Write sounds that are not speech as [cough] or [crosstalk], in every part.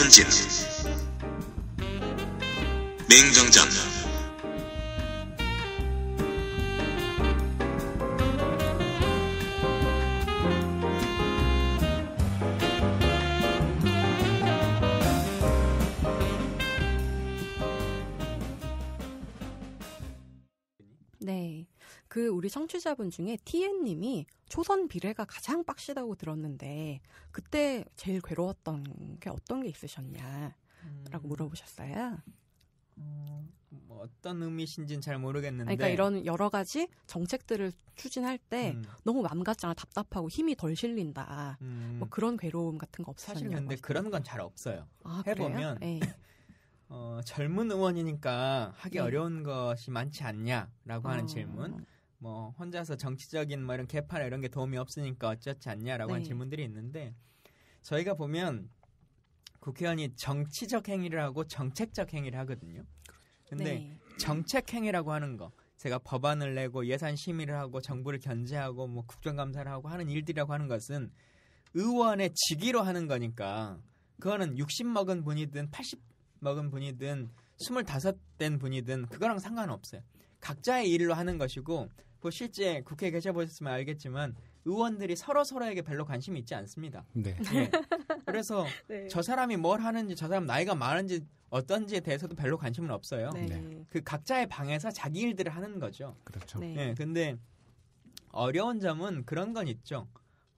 현진 맹정전 청취자분 중에 TN님이 초선 비례가 가장 빡시다고 들었는데 그때 제일 괴로웠던 게 어떤 게 있으셨냐 라고 음. 물어보셨어요. 음, 뭐 어떤 의미신지는 잘 모르겠는데. 그러니까 이런 여러 가지 정책들을 추진할 때 음. 너무 맘같잖아 답답하고 힘이 덜 실린다. 음. 뭐 그런 괴로움 같은 거없으셨나 사실 근데 그런 건 잘 없어요. 아, 해보면 예. 어, 젊은 의원이니까 하기 네. 어려운 것이 많지 않냐라고 하는 어. 질문. 뭐 혼자서 정치적인 뭐 이런 개판 이런 게 도움이 없으니까 어쩌지 않냐라고 네. 하는 질문들이 있는데 저희가 보면 국회의원이 정치적 행위를 하고 정책적 행위를 하거든요. 근데 네. 정책 행위라고 하는 거 제가 법안을 내고 예산 심의를 하고 정부를 견제하고 뭐 국정감사를 하고 하는 일들이라고 하는 것은 의원의 직위로 하는 거니까 그거는 60 먹은 분이든 80 먹은 분이든 25된 분이든 그거랑 상관없어요. 각자의 일로 하는 것이고 그 실제 국회 에 계셔보셨으면 알겠지만 의원들이 서로 서로에게 별로 관심이 있지 않습니다. 네. 네. 그래서 [laughs] 네. 저 사람이 뭘 하는지 저 사람 나이가 많은지 어떤지에 대해서도 별로 관심은 없어요. 네. 네. 그 각자의 방에서 자기 일들을 하는 거죠. 그렇죠. 네. 예, 근데 어려운 점은 그런 건 있죠.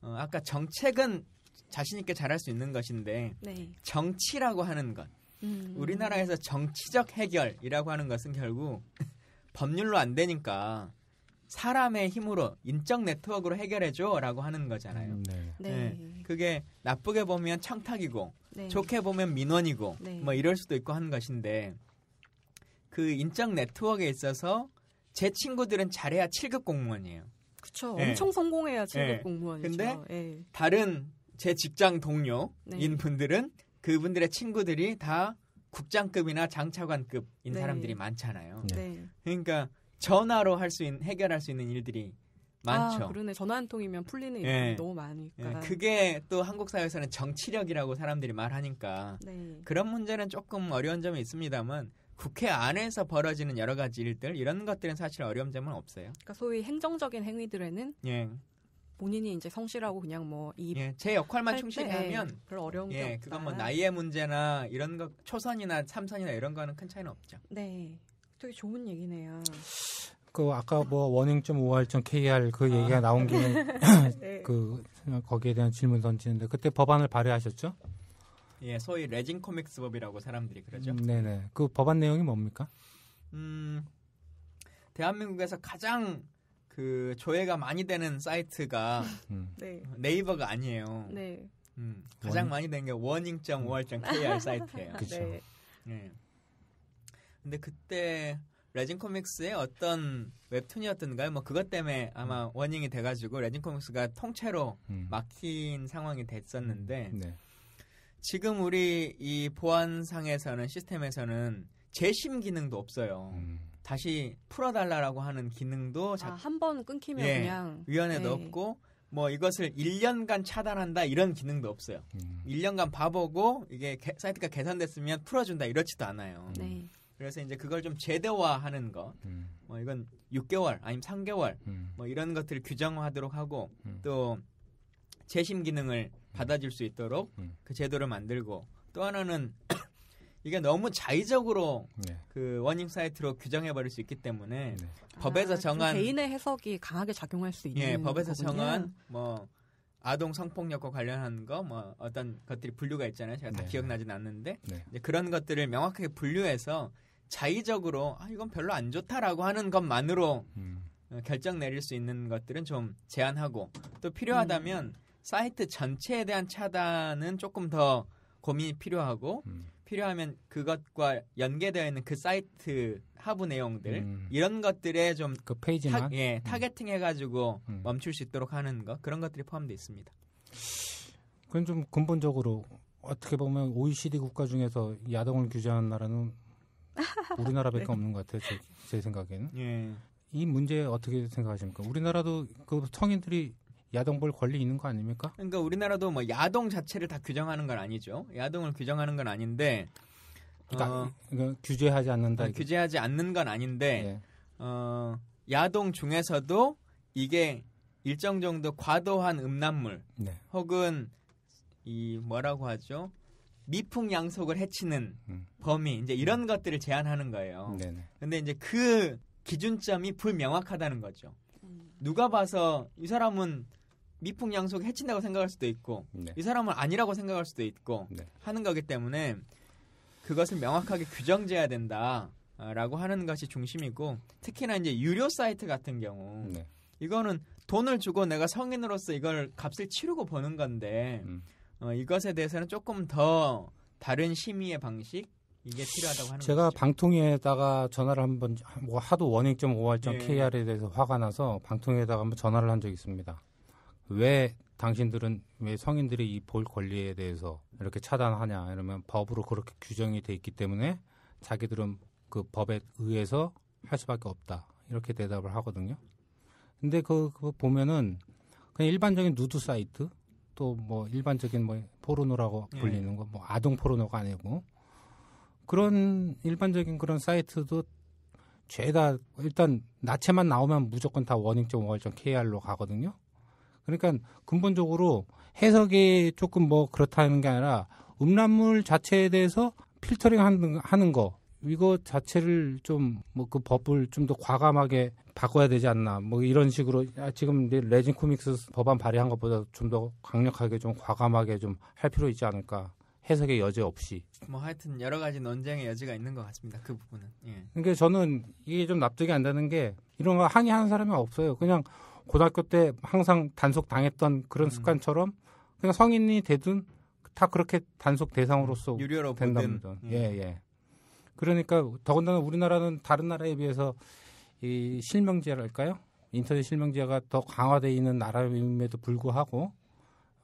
어, 아까 정책은 자신 있게 잘할 수 있는 것인데 네. 정치라고 하는 것. 음. 우리나라에서 정치적 해결이라고 하는 것은 결국 [laughs] 법률로 안 되니까 사람의 힘으로 인적 네트워크로 해결해줘라고 하는 거잖아요. 음, 네. 네. 네. 그게 나쁘게 보면 청탁이고 네. 좋게 보면 민원이고 네. 뭐 이럴 수도 있고 하는 것인데 그 인적 네트워크에 있어서 제 친구들은 잘해야 7급 공무원이에요. 그렇죠. 엄청 성공해야 7급 예. 공무원이죠. 근데 다른 제 직장 동료인 네. 분들은 그분들의 친구들이 다 국장급이나 장차관급인 네. 사람들이 많잖아요. 그러니까 전화로 할 수 있는 해결할 수 있는 일들이 많죠. 아, 그러네. 전화 한 통이면 풀리는 예. 일이 예. 너무 많으니까. 예. 그게 또 한국 사회에서는 정치력이라고 사람들이 말하니까 네. 그런 문제는 조금 어려운 점이 있습니다만 국회 안에서 벌어지는 여러 가지 일들 이런 것들은 사실 어려운 점은 없어요. 그러니까 소위 행정적인 행위들에는 예. 본인이 이제 성실하고 그냥 뭐이제 예, 역할만 충실 예, 하면 별로 어려운 예, 없다. 그건 뭐 나이의 문제나 이런 거 초선이나 삼선이나 이런 거는 큰 차이는 없죠. 네. 되게 좋은 얘기네요. 그 아까 뭐 원행점 5할점 KR 그 아. 얘기가 나온 김에 [laughs] 네. 그 거기에 대한 질문 던지는데 그때 법안을 발의하셨죠? 예, 소위 레진 코믹스 법이라고 사람들이 그러죠. 음, 네네. 그 법안 내용이 뭡니까? 음, 대한민국에서 가장 그 조회가 많이 되는 사이트가 음. 네. 이버가 아니에요. 네. 음, 가장 원... 많이 되는 게 원잉.5할.kr 사이트예요. 그렇죠. 네. 네. 근데 그때 레진 코믹스의 어떤 웹툰이었던가요? 뭐 그것 때문에 아마 원인이 음. 돼가지고 레진 코믹스가 통째로 음. 막힌 상황이 됐었는데 음. 네. 지금 우리 이 보안상에서는 시스템에서는 재심 기능도 없어요. 음. 다시 풀어달라라고 하는 기능도 아, 한번 끊기면 예, 그냥 위원회도 네. 없고 뭐 이것을 1년간 차단한다 이런 기능도 없어요. 음. 1년간 바보고 이게 개, 사이트가 개선됐으면 풀어준다 이렇지도 않아요. 네. 그래서 이제 그걸 좀 제대화하는 것, 음. 뭐 이건 6개월 아니면 3개월 음. 뭐 이런 것들을 규정하도록 하고 음. 또 재심 기능을 받아줄 수 있도록 음. 음. 그 제도를 만들고 또 하나는 [coughs] 이게 너무 자의적으로 네. 그 원임 사이트로 규정해 버릴 수 있기 때문에 네. 법에서 아, 그 정한 개인의 해석이 강하게 작용할 수 있는 예, 법에서 거군요. 정한 뭐 아동 성폭력과 관련한 거뭐 어떤 것들이 분류가 있잖아요. 제가 다 네. 기억나진 않는데 네. 그런 것들을 명확하게 분류해서 자의적으로 아 이건 별로 안 좋다라고 하는 것만으로 음. 어, 결정 내릴 수 있는 것들은 좀 제한하고 또 필요하다면 음. 사이트 전체에 대한 차단은 조금 더 고민이 필요하고 음. 필요하면 그것과 연계되어 있는 그 사이트 하부 내용들 음. 이런 것들에 좀 그 페이지만 타, 예, 음. 타겟팅 해가지고 음. 멈출 수 있도록 하는 것 그런 것들이 포함되어 있습니다. 그건 좀 근본적으로 어떻게 보면 OECD 국가 중에서 야동을 규제하는 나라는 우리나라밖에 네. 없는 것 같아요. 제, 제 생각에는. 예. 이 문제 어떻게 생각하십니까? 우리나라도 그 성인들이 야동 볼 권리 있는 거 아닙니까? 그러니까 우리나라도 뭐 야동 자체를 다 규정하는 건 아니죠. 야동을 규정하는 건 아닌데 그러니까, 어, 규제하지 않는다. 그 규제하지 않는 건 아닌데 예. 어, 야동 중에서도 이게 일정 정도 과도한 음란물 네. 혹은 이 뭐라고 하죠? 미풍양속을 해치는 음. 범위 이제 이런 음. 것들을 제한하는 거예요. 네네. 근데 이제 그 기준점이 불명확하다는 거죠. 음. 누가 봐서 이 사람은 미풍양속 해친다고 생각할 수도 있고 네. 이 사람은 아니라고 생각할 수도 있고 네. 하는 거기 때문에 그것을 명확하게 규정돼야 된다라고 하는 것이 중심이고 특히나 이제 유료 사이트 같은 경우 네. 이거는 돈을 주고 내가 성인으로서 이걸 값을 치르고 버는 건데 음. 어, 이것에 대해서는 조금 더 다른 심의의 방식 이게 필요하다고 하는 제가 거죠. 방통위에다가 전화를 한번 뭐 하도 원익점 5할점 예. KR에 대해서 화가 나서 방통위에다가 한번 전화를 한 적이 있습니다. 왜 당신들은 왜 성인들이 이 볼 권리에 대해서 이렇게 차단하냐 이러면 법으로 그렇게 규정이 돼 있기 때문에 자기들은 그 법에 의해서 할 수밖에 없다 이렇게 대답을 하거든요. 근데 그, 그 보면은 그냥 일반적인 누드 사이트 또뭐 일반적인 뭐 포르노라고 예. 불리는 거 뭐 아동 포르노가 아니고 그런 일반적인 그런 사이트도 죄다 일단 나체만 나오면 무조건 다 원인점 우월점 KR로 가거든요. 그러니까 근본적으로 해석이 조금 뭐 그렇다는 게 아니라 음란물 자체에 대해서 필터링 하는 거 이거 자체를 좀 뭐 그 법을 좀 더 과감하게 바꿔야 되지 않나 뭐 이런 식으로 아, 지금 레진 코믹스 법안 발의한 것보다 좀 더 강력하게 좀 과감하게 좀 할 필요 있지 않을까 해석의 여지 없이 뭐 하여튼 여러 가지 논쟁의 여지가 있는 것 같습니다 그 부분은 예. 그러니까 저는 이게 좀 납득이 안 되는 게 이런 거 항의하는 사람이 없어요 그냥 고등학교 때 항상 단속 당했던 그런 음. 습관처럼 그냥 성인이 되든 다 그렇게 단속 대상으로서 음. 된답니다 예예 예, 예. 그러니까 더군다나 우리나라는 다른 나라에 비해서 이 실명제랄까요? 인터넷 실명제가 더 강화되어 있는 나라임에도 불구하고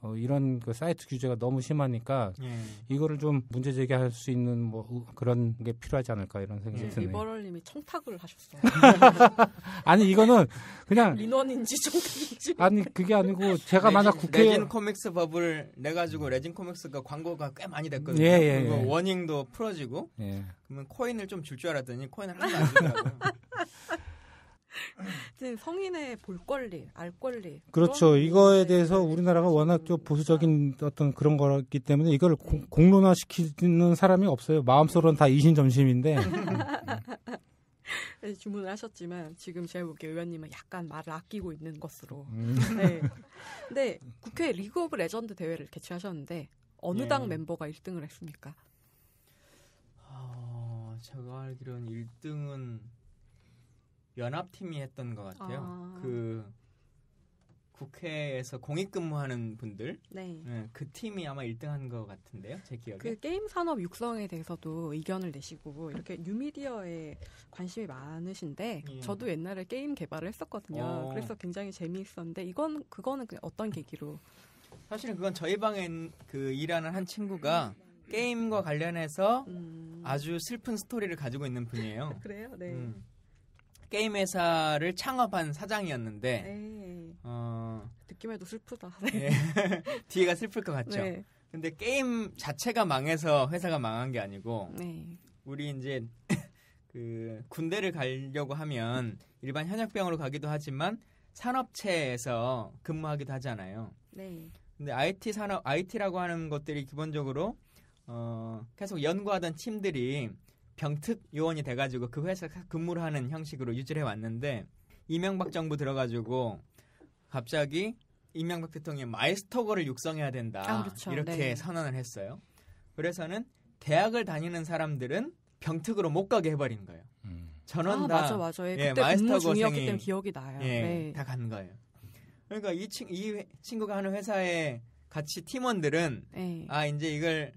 어, 이런 그 사이트 규제가 너무 심하니까 예. 이거를 좀 문제 제기할 수 있는 뭐 그런 게 필요하지 않을까 이런 생각이 예. 드네요. 리버럴님이 청탁을 하셨어요. [laughs] 아니 이거는 그냥 민원인지 청탁인지 아니 그게 아니고 제가 레진, 만약 국회 레진 코믹스 법을 내 가지고 레진 코믹스가 광고가 꽤 많이 됐거든요. 예, 예, 그리고 예. 워닝도 풀어지고 예. 그러면 코인을 좀 줄 줄 알았더니 코인을 하나도 안 주더라고요. [laughs] 지금 성인의 볼 권리, 알 권리. 그렇죠. 이거에 대해서 우리나라가 워낙 좀 보수적인 어떤 그런 거기 때문에 이걸 공, 공론화 시키는 사람이 없어요. 마음속으로는 다 이신점심인데. 네, 주문을 하셨지만 지금 제가 보기에 의원님은 약간 말을 아끼고 있는 것으로. 음. 네. 근데 국회 리그 오브 레전드 대회를 개최하셨는데 어느 네. 당 멤버가 1등을 했습니까? 어, 제가 알기로는 1등은 연합팀이 했던 것 같아요. 아. 그 국회에서 공익 근무하는 분들 네. 네. 그 팀이 아마 1등한 것 같은데요 제 기억에 그 게임 산업 육성에 대해서도 의견을 내시고 이렇게 뉴미디어에 관심이 많으신데 예. 저도 옛날에 게임 개발을 했었거든요 어. 그래서 굉장히 재미있었는데 이건 그거는 어떤 계기로 사실은 그건 저희 방에 그 일하는 한 친구가 게임과 관련해서 음. 아주 슬픈 스토리를 가지고 있는 분이에요 [laughs] 그래요 네 음. 게임 회사를 창업한 사장이었는데 에어 네. 느낌에도 슬프다. 네. [laughs] [laughs] 뒤에가 슬플 것 같죠. 네. 근데 게임 자체가 망해서 회사가 망한 게 아니고 네. 우리 이제 [laughs] 그 군대를 가려고 하면 일반 현역병으로 가기도 하지만 산업체에서 근무하기도 하잖아요. 네. 근데 IT 산업 IT라고 하는 것들이 기본적으로 어 계속 연구하던 팀들이 병특 요원이 돼가지고 그회사 근무를 하는 형식으로 유지를 해왔는데 이명박 정부 들어가지고 갑자기 이명박 대통령이 마이스터거를 육성해야 된다 아, 그렇죠. 이렇게 네. 선언을 했어요. 그래서는 대학을 다니는 사람들은 병특으로 못 가게 해버린 거예요. 음. 전원 아, 다 맞아, 맞아. 예, 예 마이스터거생이 기억이 나요. 예, 네. 다간 거예요. 그러니까 이, 친, 이 친구가 하는 회사에 같이 팀원들은 에아 네. 이제 이걸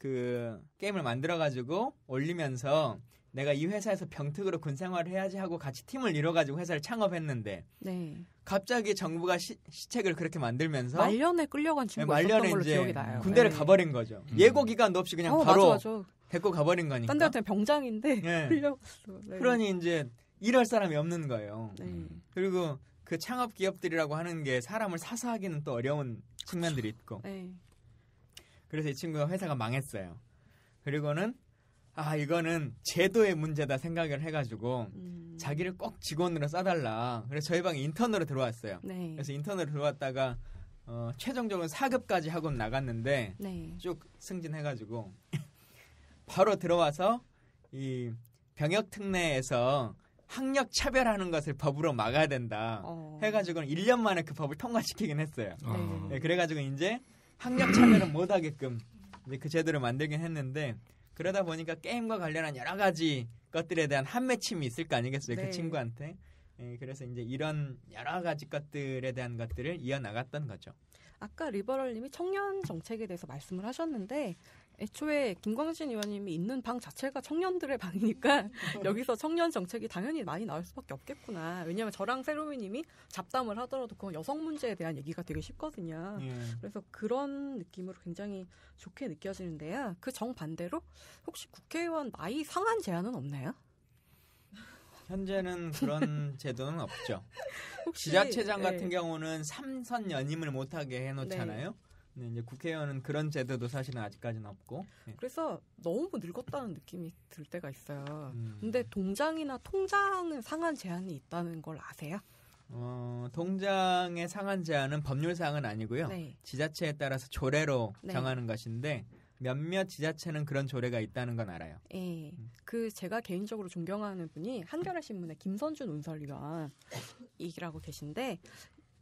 그 게임을 만들어가지고 올리면서 내가 이 회사에서 병특으로 군 생활을 해야지 하고 같이 팀을 이뤄가지고 회사를 창업했는데 네. 갑자기 정부가 시, 책을 그렇게 만들면서 말년에 끌려간 네, 친구가 말년에 걸로 기억이 나요. 군대를 네. 가버린 거죠. 음. 예고 기간도 없이 그냥 어, 바로 맞아, 맞아. 데리고 가버린 거니까. 딴 데한테 병장인데 네. [laughs] 끌려갔어. 네. 그러니 이제 일할 사람이 없는 거예요. 네. 음. 그리고 그 창업 기업들이라고 하는 게 사람을 사사하기는 또 어려운 측면들이 있고. 네. 그래서 이 친구가 회사가 망했어요. 그리고는 아 이거는 제도의 문제다 생각을 해가지고 음. 자기를 꼭 직원으로 싸달라. 그래서 저희 방에 인턴으로 들어왔어요. 네. 그래서 인턴으로 들어왔다가 어, 최종적으로 사급까지 하고 나갔는데 네. 쭉 승진해가지고 [laughs] 바로 들어와서 이 병역 특례에서 학력 차별하는 것을 법으로 막아야 된다 어. 해가지고는 1년 만에 그 법을 통과시키긴 했어요. 어. 네, 그래가지고 이제 학력 참여를 못 하게끔 이제 그 제도를 만들긴 했는데 그러다 보니까 게임과 관련한 여러 가지 것들에 대한 한매침이 있을 거 아니겠어요 그 네. 그 친구한테 예, 그래서 이제 이런 여러 가지 것들에 대한 것들을 이어나갔던 거죠. 아까 리버럴님이 청년 정책에 대해서 말씀을 하셨는데 애초에 김광진 의원님이 있는 방 자체가 청년들의 방이니까 [laughs] 그렇죠. [laughs] 여기서 청년 정책이 당연히 많이 나올 수밖에 없겠구나. 왜냐하면 저랑 세로미님이 잡담을 하더라도 그건 여성 문제에 대한 얘기가 되게 쉽거든요. 예. 그래서 그런 느낌으로 굉장히 좋게 느껴지는데요. 그 정반대로 혹시 국회의원 나이 상한 제한은 없나요? 현재는 그런 [laughs] 제도는 없죠. 혹시, 지자체장 같은 예. 경우는 삼선 연임을 못하게 해놓잖아요. 네. 네, 이제 국회의원은 그런 제도도 사실은 아직까지는 없고. 네. 그래서 너무 늙었다는 느낌이 들 때가 있어요. 음. 근데 동장이나 통장은 상한 제한이 있다는 걸 아세요? 어, 통장의 상한 제한은 법률상은 아니고요. 네. 지자체에 따라서 조례로 네. 정하는 것인데 몇몇 지자체는 그런 조례가 있다는 건 알아요. 예. 음. 그 제가 개인적으로 존경하는 분이 한겨레 신문의 김선준 운설위원이라고 계신데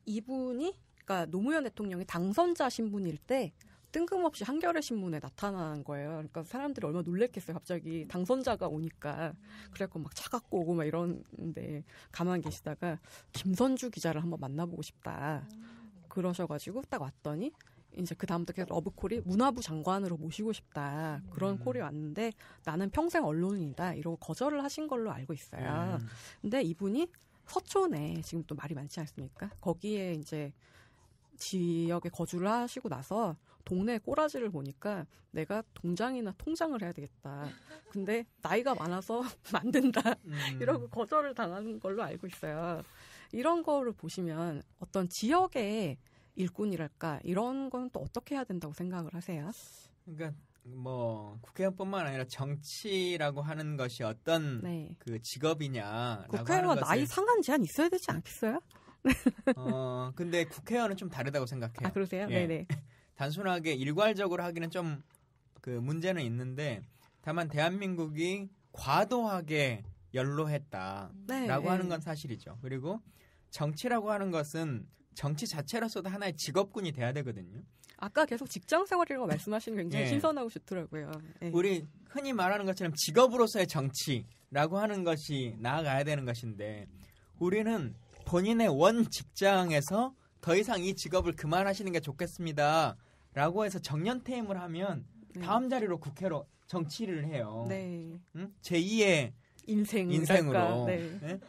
이분이 그러니까 노무현 대통령이 당선자 신분일 때 뜬금없이 한겨레 신문에 나타난 거예요. 그러니까 사람들이 얼마나 놀랬겠어요. 갑자기 당선자가 오니까 그래갖고 막 차갖고 오고 막 이런데 가만 계시다가 김선주 기자를 한번 만나보고 싶다 그러셔가지고 딱 왔더니 이제 그 다음부터 계속 러브콜이 문화부 장관으로 모시고 싶다 그런 음. 콜이 왔는데 나는 평생 언론이다 이러고 거절을 하신 걸로 알고 있어요. 음. 근데 이분이 서촌에 지금 또 말이 많지 않습니까? 거기에 이제 지역에 거주를 하시고 나서 동네 꼬라지를 보니까 내가 동장이나 통장을 해야 되겠다. 근데 나이가 많아서 [laughs] 만든다. 음. 이러고 거절을 당하는 걸로 알고 있어요. 이런 거를 보시면 어떤 지역의 일꾼이랄까 이런 건 또 어떻게 해야 된다고 생각을 하세요? 그러니까 뭐 국회의원뿐만 아니라 정치라고 하는 것이 어떤 네. 그 직업이냐 국회의원 나이 상관 제한 있어야 되지 않겠어요? [laughs] 어, 근데 국회의원은 좀 다르다고 생각해요. 아, 그러세요? 예. 네네. [laughs] 단순하게 일괄적으로 하기는 좀 그 문제는 있는데 다만 대한민국이 과도하게 연로했다라고 네. 하는 네. 건 사실이죠. 그리고 정치라고 하는 것은 정치 자체로서도 하나의 직업군이 돼야 되거든요. 아까 계속 직장 생활이라고 말씀하신는 굉장히 네. 신선하고 좋더라고요. 네. 우리 흔히 말하는 것처럼 직업으로서의 정치라고 하는 것이 나아가야 되는 것인데 우리는 본인의 원 직장에서 더 이상 이 직업을 그만하시는 게 좋겠습니다. 라고 해서 정년 퇴임을 하면 네. 다음 자리로 국회로 정치를 해요. 네. 응? 제2의 인생 인생으로. 네?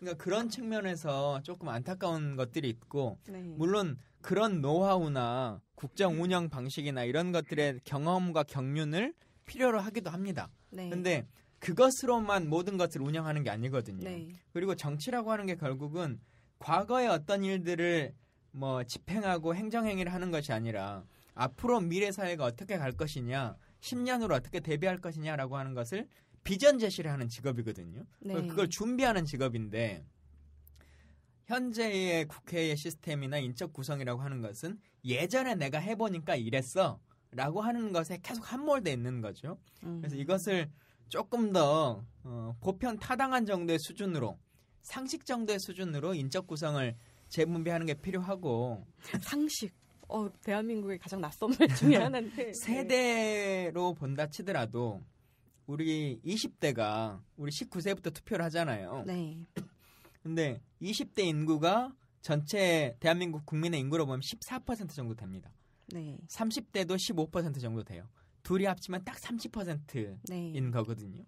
그러니까 그런 측면에서 조금 안타까운 것들이 있고 네. 물론 그런 노하우나 국정 운영 방식이나 이런 것들의 경험과 경륜을 필요로 하기도 합니다. 네. 근데 그것으로만 모든 것을 운영하는 게 아니거든요. 네. 그리고 정치라고 하는 게 결국은 과거의 어떤 일들을 뭐 집행하고 행정행위를 하는 것이 아니라 앞으로 미래 사회가 어떻게 갈 것이냐, 10년으로 어떻게 대비할 것이냐라고 하는 것을 비전 제시를 하는 직업이거든요. 네. 그걸 준비하는 직업인데 현재의 국회의 시스템이나 인적 구성이라고 하는 것은 예전에 내가 해보니까 이랬어라고 하는 것에 계속 함몰돼 있는 거죠. 그래서 음. 이것을 조금 더 어, 보편 타당한 정도의 수준으로 상식 정도의 수준으로 인적 구성을 재분배하는 게 필요하고 상식. 어, 대한민국의 가장 낯선 말 중에 [laughs] 하나인데 세대로 본다 치더라도 우리 20대가 우리 19세부터 투표를 하잖아요. 네. 근데 20대 인구가 전체 대한민국 국민의 인구로 보면 14% 정도 됩니다. 네. 30대도 15% 정도 돼요. 둘이 합치면 딱 30%인 네. 거거든요.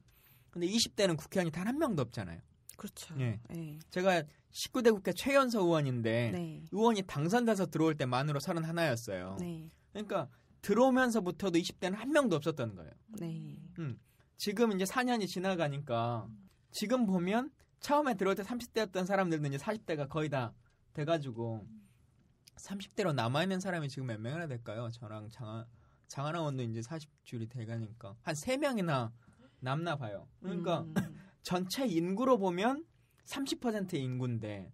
근데 20대는 국회의원이 단 한 명도 없잖아요. 그렇죠. 예. 네. 제가 19대 국회 최연소 의원인데 네. 의원이 당선돼서 들어올 때만으로 31였어요. 네. 그러니까 들어오면서부터도 20대는 한 명도 없었던 거예요. 네. 음. 지금 이제 4년이 지나가니까 지금 보면 처음에 들어올 때 30대였던 사람들도 이제 40대가 거의 다 돼가지고 30대로 남아있는 사람이 지금 몇 명이나 될까요? 저랑 장하, 장하나 원도 이제 40줄이 돼가니까 한 3명이나 남나 봐요. 그러니까 음. 전체 인구로 보면 30%의 인구인데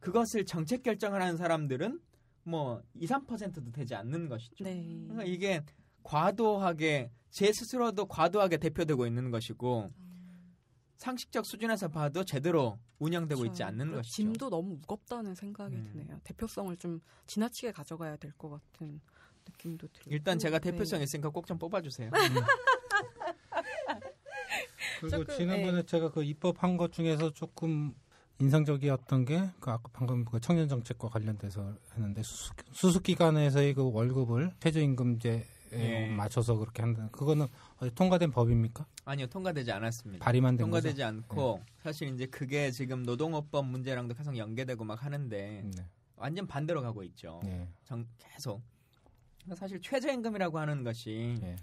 그것을 정책 결정을 하는 사람들은 뭐 2, 3%도 되지 않는 것이죠. 네. 그러니까 이게 과도하게 제 스스로도 과도하게 대표되고 있는 것이고 상식적 수준에서 봐도 제대로 운영되고 그렇죠. 있지 않는 것이죠. 짐도 너무 무겁다는 생각이 음. 드네요. 대표성을 좀 지나치게 가져가야 될 것 같은 느낌도 들고. 일단 제가 네. 대표성 있으니까 꼭 좀 뽑아주세요. [laughs] 음. 그리고 조금, 지난번에 네. 제가 그 입법한 것 중에서 조금 인상적이었던 게그 아까 방금 그 청년 정책과 관련돼서 했는데 수습, 수습 기관에서의 그 월급을 최저임금제 예. 맞춰서 그렇게 한다. 는 그거는 통과된 법입니까? 아니요, 통과되지 않았습니다. 발의만 된 통과되지 거죠? 않고 네. 사실 이제 그게 지금 노동업법 문제랑도 계속 연계되고 막 하는데 네. 완전 반대로 가고 있죠. 네. 정, 계속 사실 최저임금이라고 하는 것이 예.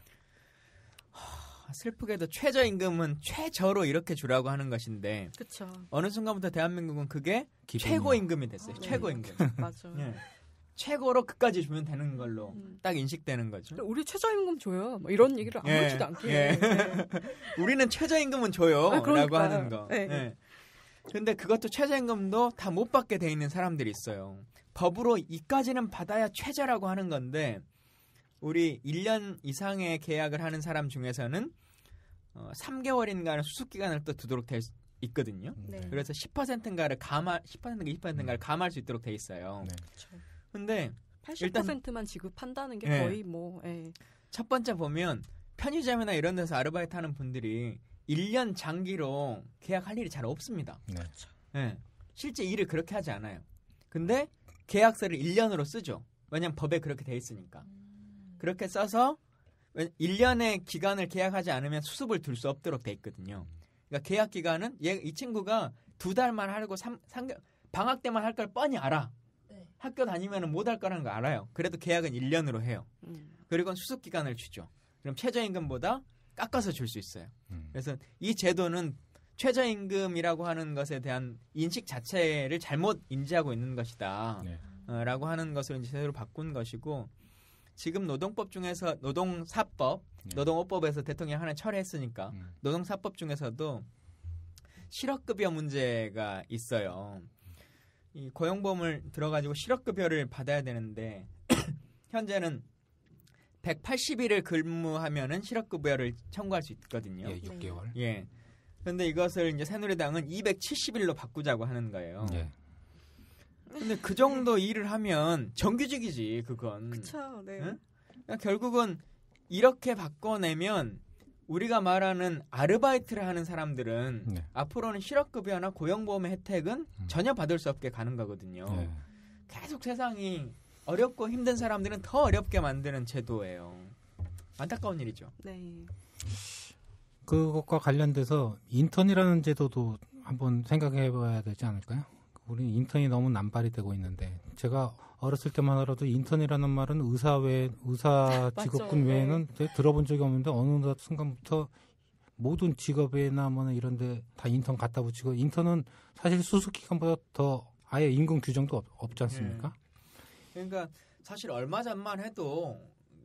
하, 슬프게도 최저임금은 최저로 이렇게 주라고 하는 것인데 그쵸. 어느 순간부터 대한민국은 그게 최고임금이 됐어요. 아, 네. 최고임금. 네. [laughs] 맞아. 예. 최고로 끝까지 주면 되는 걸로 음. 딱 인식되는 거죠. 우리 최저임금 줘요. 뭐 이런 얘기를 아무렇지도 예. 않게. 예. [laughs] 우리는 최저임금은 줘요. 아, 라고 하는 거. 예. 예. 근데 그것도 최저임금도 다 못 받게 돼 있는 사람들이 있어요. 법으로 이까지는 받아야 최저라고 하는 건데 우리 1년 이상의 계약을 하는 사람 중에서는 어, 3개월인가는 수습 기간을 또 두도록 돼 있거든요. 네. 네. 그래서 10%인가를 감할 10%인가 20%인가를 감할 수 있도록 돼 있어요. 네. 그렇죠. 근데 80%만 지급한다는 게 네. 거의 뭐첫 예. 번째 보면 편의점이나 이런 데서 아르바이트 하는 분들이 1년 장기로 계약할 일이 잘 없습니다. 네. 그 실제 일을 그렇게 하지 않아요. 근데 계약서를 1년으로 쓰죠. 왜냐면 법에 그렇게 돼 있으니까. 그렇게 써서 1년의 기간을 계약하지 않으면 수습을 둘 수 없도록 돼 있거든요. 그러니까 계약 기간은 얘, 이 친구가 두 달만 하고 삼, 삼, 방학 때만 할 걸 뻔히 알아. 네. 학교 다니면 못할 거라는 거 알아요. 그래도 계약은 1년으로 해요. 음. 그리고 수습 기간을 주죠. 그럼 최저임금보다 깎아서 줄 수 있어요. 음. 그래서 이 제도는 최저임금이라고 하는 것에 대한 인식 자체를 잘못 인지하고 있는 것이다. 네. 어, 라고 하는 것을 이제 제대로 바꾼 것이고 지금 노동법 중에서 노동사법, 네. 노동업법에서 대통령이 하나 철회했으니까 음. 노동사법 중에서도 실업급여 문제가 있어요. 이 고용보험을 들어가지고 실업급여를 받아야 되는데 [clears throat] 현재는 180일을 근무하면은 실업급여를 청구할 수 있거든요. 예, 6개월. 예. 그런데 이것을 이제 새누리당은 270일로 바꾸자고 하는 거예요. 네. 근데 그 정도 일을 하면 정규직이지 그건. 그쵸, 네. 응? 그러니까 결국은 이렇게 바꿔내면 우리가 말하는 아르바이트를 하는 사람들은 네. 앞으로는 실업급여나 고용보험의 혜택은 음. 전혀 받을 수 없게 가는 거거든요. 네. 계속 세상이 어렵고 힘든 사람들은 더 어렵게 만드는 제도예요. 안타까운 일이죠. 네. 그것과 관련돼서 인턴이라는 제도도 한번 생각해 봐야 되지 않을까요? 우리 인턴이 너무 남발이 되고 있는데 제가 어렸을 때만 하더라도 인턴이라는 말은 의사 외 [laughs] 의사 직업군 네. 외에는 들어본 적이 없는데 어느 순간부터 모든 직업이나 뭐 이런데 다 인턴 갖다 붙이고 인턴은 사실 수습기간보다 더 아예 임금 규정도 없, 지 않습니까? 음. 그러니까 사실 얼마 전만 해도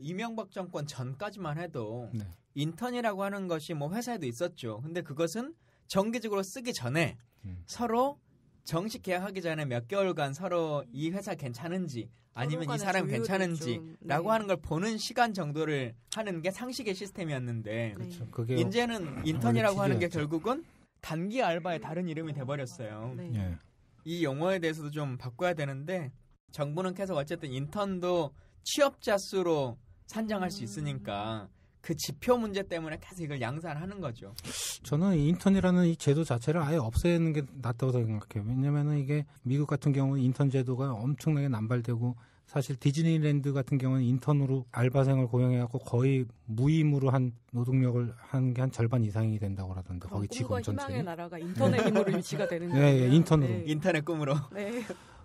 이명박 정권 전까지만 해도 네. 인턴이라고 하는 것이 뭐 회사에도 있었죠. 근데 그것은 정기적으로 쓰기 전에 음. 서로 정식 계약하기 전에 몇 개월간 서로 이 회사 괜찮은지 아니면 이 사람 괜찮은지라고 네. 하는 걸 보는 시간 정도를 하는 게 상식의 시스템이었는데 네. 그렇죠. 그게 이제는 아, 인턴이라고 하는 게 결국은 단기 알바의 다른 이름이 돼버렸어요. 네. 예. 이 용어에 대해서도 좀 바꿔야 되는데 정부는 계속 어쨌든 인턴도 취업자 수로 산정할 수 있으니까 그 지표 문제 때문에 계속 이걸 양산하는 거죠. 저는 인턴이라는 이 제도 자체를 아예 없애는 게 낫다고 생각해요. 왜냐면은 이게 미국 같은 경우는 인턴 제도가 엄청나게 남발되고 사실 디즈니랜드 같은 경우는 인턴으로 알바생을 고용해갖고 거의 무임으로 한 노동력을 한게한 절반 이상이 된다고 하던데 거기 직원 전체. 희망의 나라가 인턴의 네. 힘으로 유치가 되는 거예요. [laughs] 네, 예, 인턴으로. 네. 인턴의 꿈으로. 네.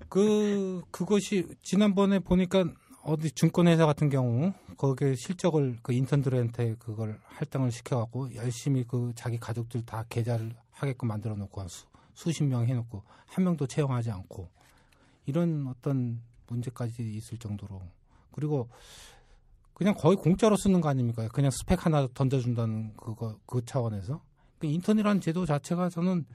그 그것이 지난번에 보니까 어디 증권회사 같은 경우 거기에 실적을 그 인턴들한테 그걸 할당을 시켜갖고 열심히 그 자기 가족들 다 계좌를 하게끔 만들어 놓고 수, 수십 명 해놓고 한 명도 채용하지 않고 이런 어떤 문제까지 있을 정도로 그리고 그냥 거의 공짜로 쓰는 거 아닙니까? 그냥 스펙 하나 던져준다는 그거 그 차원에서 그 인턴이라는 제도 자체가 저는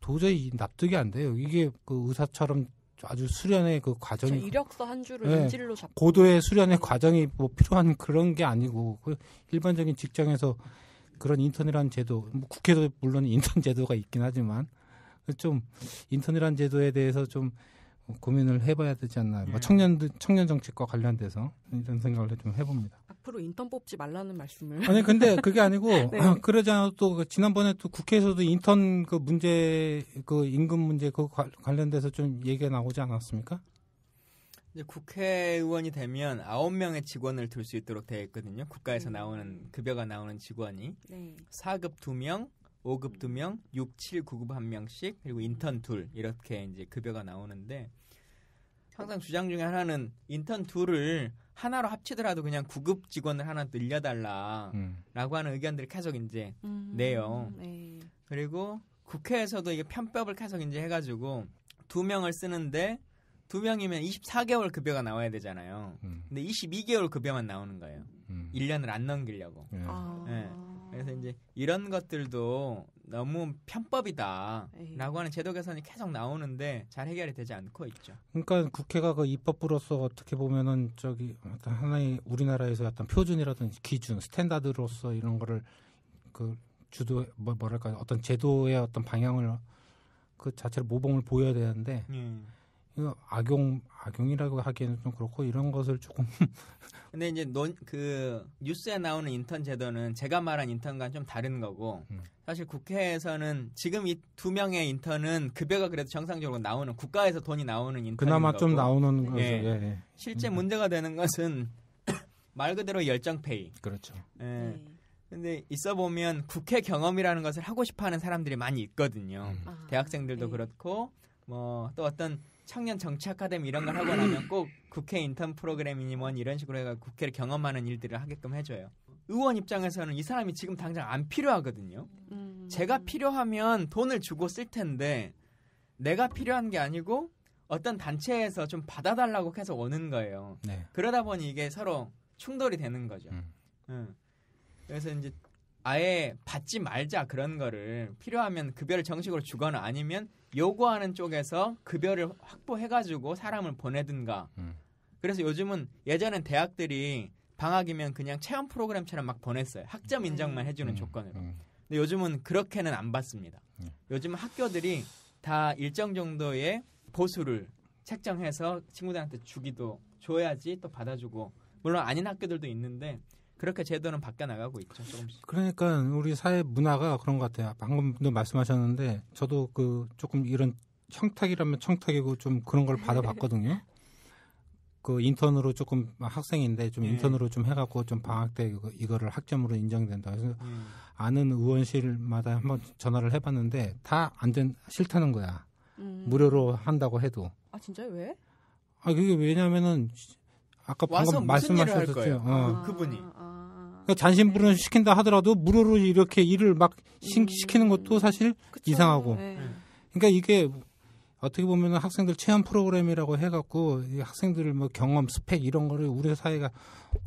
도저히 납득이 안 돼요. 이게 그 의사처럼 아주 수련의 그 과정이 이력서 한 줄을 네, 인질로 잡고 고도의 수련의 과정이 뭐 필요한 그런 게 아니고 그 일반적인 직장에서 그런 인턴이라는 제도 뭐 국회도 물론 인턴 [laughs] 제도가 있긴 하지만 그 좀 인턴이라는 제도에 대해서 좀 고민을 해봐야 되지 않나 네. 뭐 예. 청년 청년 정책과 관련돼서 이런 생각을 좀 해봅니다. 앞으로 인턴 뽑지 말라는 말씀을. 아니 근데 그게 아니고 [laughs] 네. 아, 그러지 않아도 또 그 지난번에 또 국회에서도 인턴 그 문제 그 임금 문제 그 관련돼서 좀 얘기가 나오지 않았습니까? 이제 국회의원이 되면 아홉 명의 직원을 둘 수 있도록 되어 있거든요. 국가에서 음. 나오는 급여가 나오는 직원이 네. 4급 2명, 5급 2명, 6, 7, 9급 1명씩 그리고 인턴 둘 이렇게 이제 급여가 나오는데 항상 주장 중에 하나는 인턴 둘을 하나로 합치더라도 그냥 구급 직원을 하나 늘려달라라고 음. 하는 의견들을 계속 이제 음. 내요. 네. 그리고 국회에서도 이게 편법을 계속 이제 해가지고 두 명을 쓰는데 두 명이면 24개월 급여가 나와야 되잖아요. 음. 근데 22개월 급여만 나오는 거예요. 음. 1년을 안 넘기려고. 네. 아. 네. 그래서 이제 이런 것들도 너무 편법이다라고 예. 하는 제도 개선이 계속 나오는데 잘 해결이 되지 않고 있죠. 그러니까 국회가 그입법부로서 어떻게 보면은 저기 어떤 하나의 우리나라에서 어떤 표준이라든지 기준, 스탠다드로서 이런 거를 그 주도 뭐 뭐랄까 어떤 제도의 어떤 방향을 그 자체로 모범을 보여야 되는데 음. 어, 악용 악용이라고 하기에는 좀 그렇고 이런 것을 조금 [laughs] 근데 이제 논 그 뉴스에 나오는 인턴 제도는 제가 말한 인턴과는 좀 다른 거고 음. 사실 국회에서는 지금 이 두 명의 인턴은 급여가 그래도 정상적으로 나오는 국가에서 돈이 나오는 인턴 그나마 거고. 좀 나오는 거죠. 예. 예. 예. 실제 음. 문제가 되는 것은 [coughs] 말 그대로 열정 페이. 그렇죠. 예. 음. 근데 있어 보면 국회 경험이라는 것을 하고 싶어 하는 사람들이 많이 있거든요. 음. 아, 대학생들도 네. 그렇고 뭐 또 어떤 청년 정치 아카데미 이런 걸 하고 나면 [clears throat] 꼭 국회 인턴 프로그램이니 뭔 이런 식으로 해가 국회를 경험하는 일들을 하게끔 해줘요. 의원 입장에서는 이 사람이 지금 당장 안 필요하거든요. 음. 제가 필요하면 돈을 주고 쓸 텐데 내가 필요한 게 아니고 어떤 단체에서 좀 받아달라고 계속 오는 거예요. 네. 그러다 보니 이게 서로 충돌이 되는 거죠. 음. 응. 예. 그래서 이제 아예 받지 말자 그런 거를 필요하면 급여를 정식으로 주거나 아니면 요구하는 쪽에서 급여를 확보해가지고 사람을 보내든가. 음. 그래서 요즘은 예전엔 대학들이 방학이면 그냥 체험 프로그램처럼 막 보냈어요. 학점 음. 인정만 해주는 음. 조건으로. 음. 근데 요즘은 그렇게는 안 받습니다. 예. 요즘 학교들이 다 일정 정도의 보수를 책정해서 친구들한테 주기도 줘야지 또 받아주고 물론 아닌 학교들도 있는데 그렇게 제도는 바뀌어 나가고 있죠. 조금씩. 그러니까 우리 사회 문화가 그런 것 같아요. 방금도 말씀하셨는데 저도 그 조금 이런 청탁이라면 청탁이고 좀 그런 걸 받아봤거든요. [laughs] 그 인턴으로 조금 학생인데 좀 네. 인턴으로 좀 해갖고 좀 방학 때 이거를 학점으로 인정된다. 그래서 음. 아는 의원실마다 한번 전화를 해봤는데 다안된 싫다는 거야. 음. 무료로 한다고 해도. 아 진짜 왜? 아 그게 왜냐면은 아까 방금 말씀하셨었죠. 어. 그, 그분이 아. 그러니까 잔심부를 시킨다 하더라도 무료로 이렇게 일을 막 음. 시, 키는 것도 사실 그쵸. 이상하고. 네. 그러니까 이게 어떻게 보면 학생들 체험 프로그램이라고 해갖고 학생들을 뭐 경험 스펙 이런 거를 우리 사회가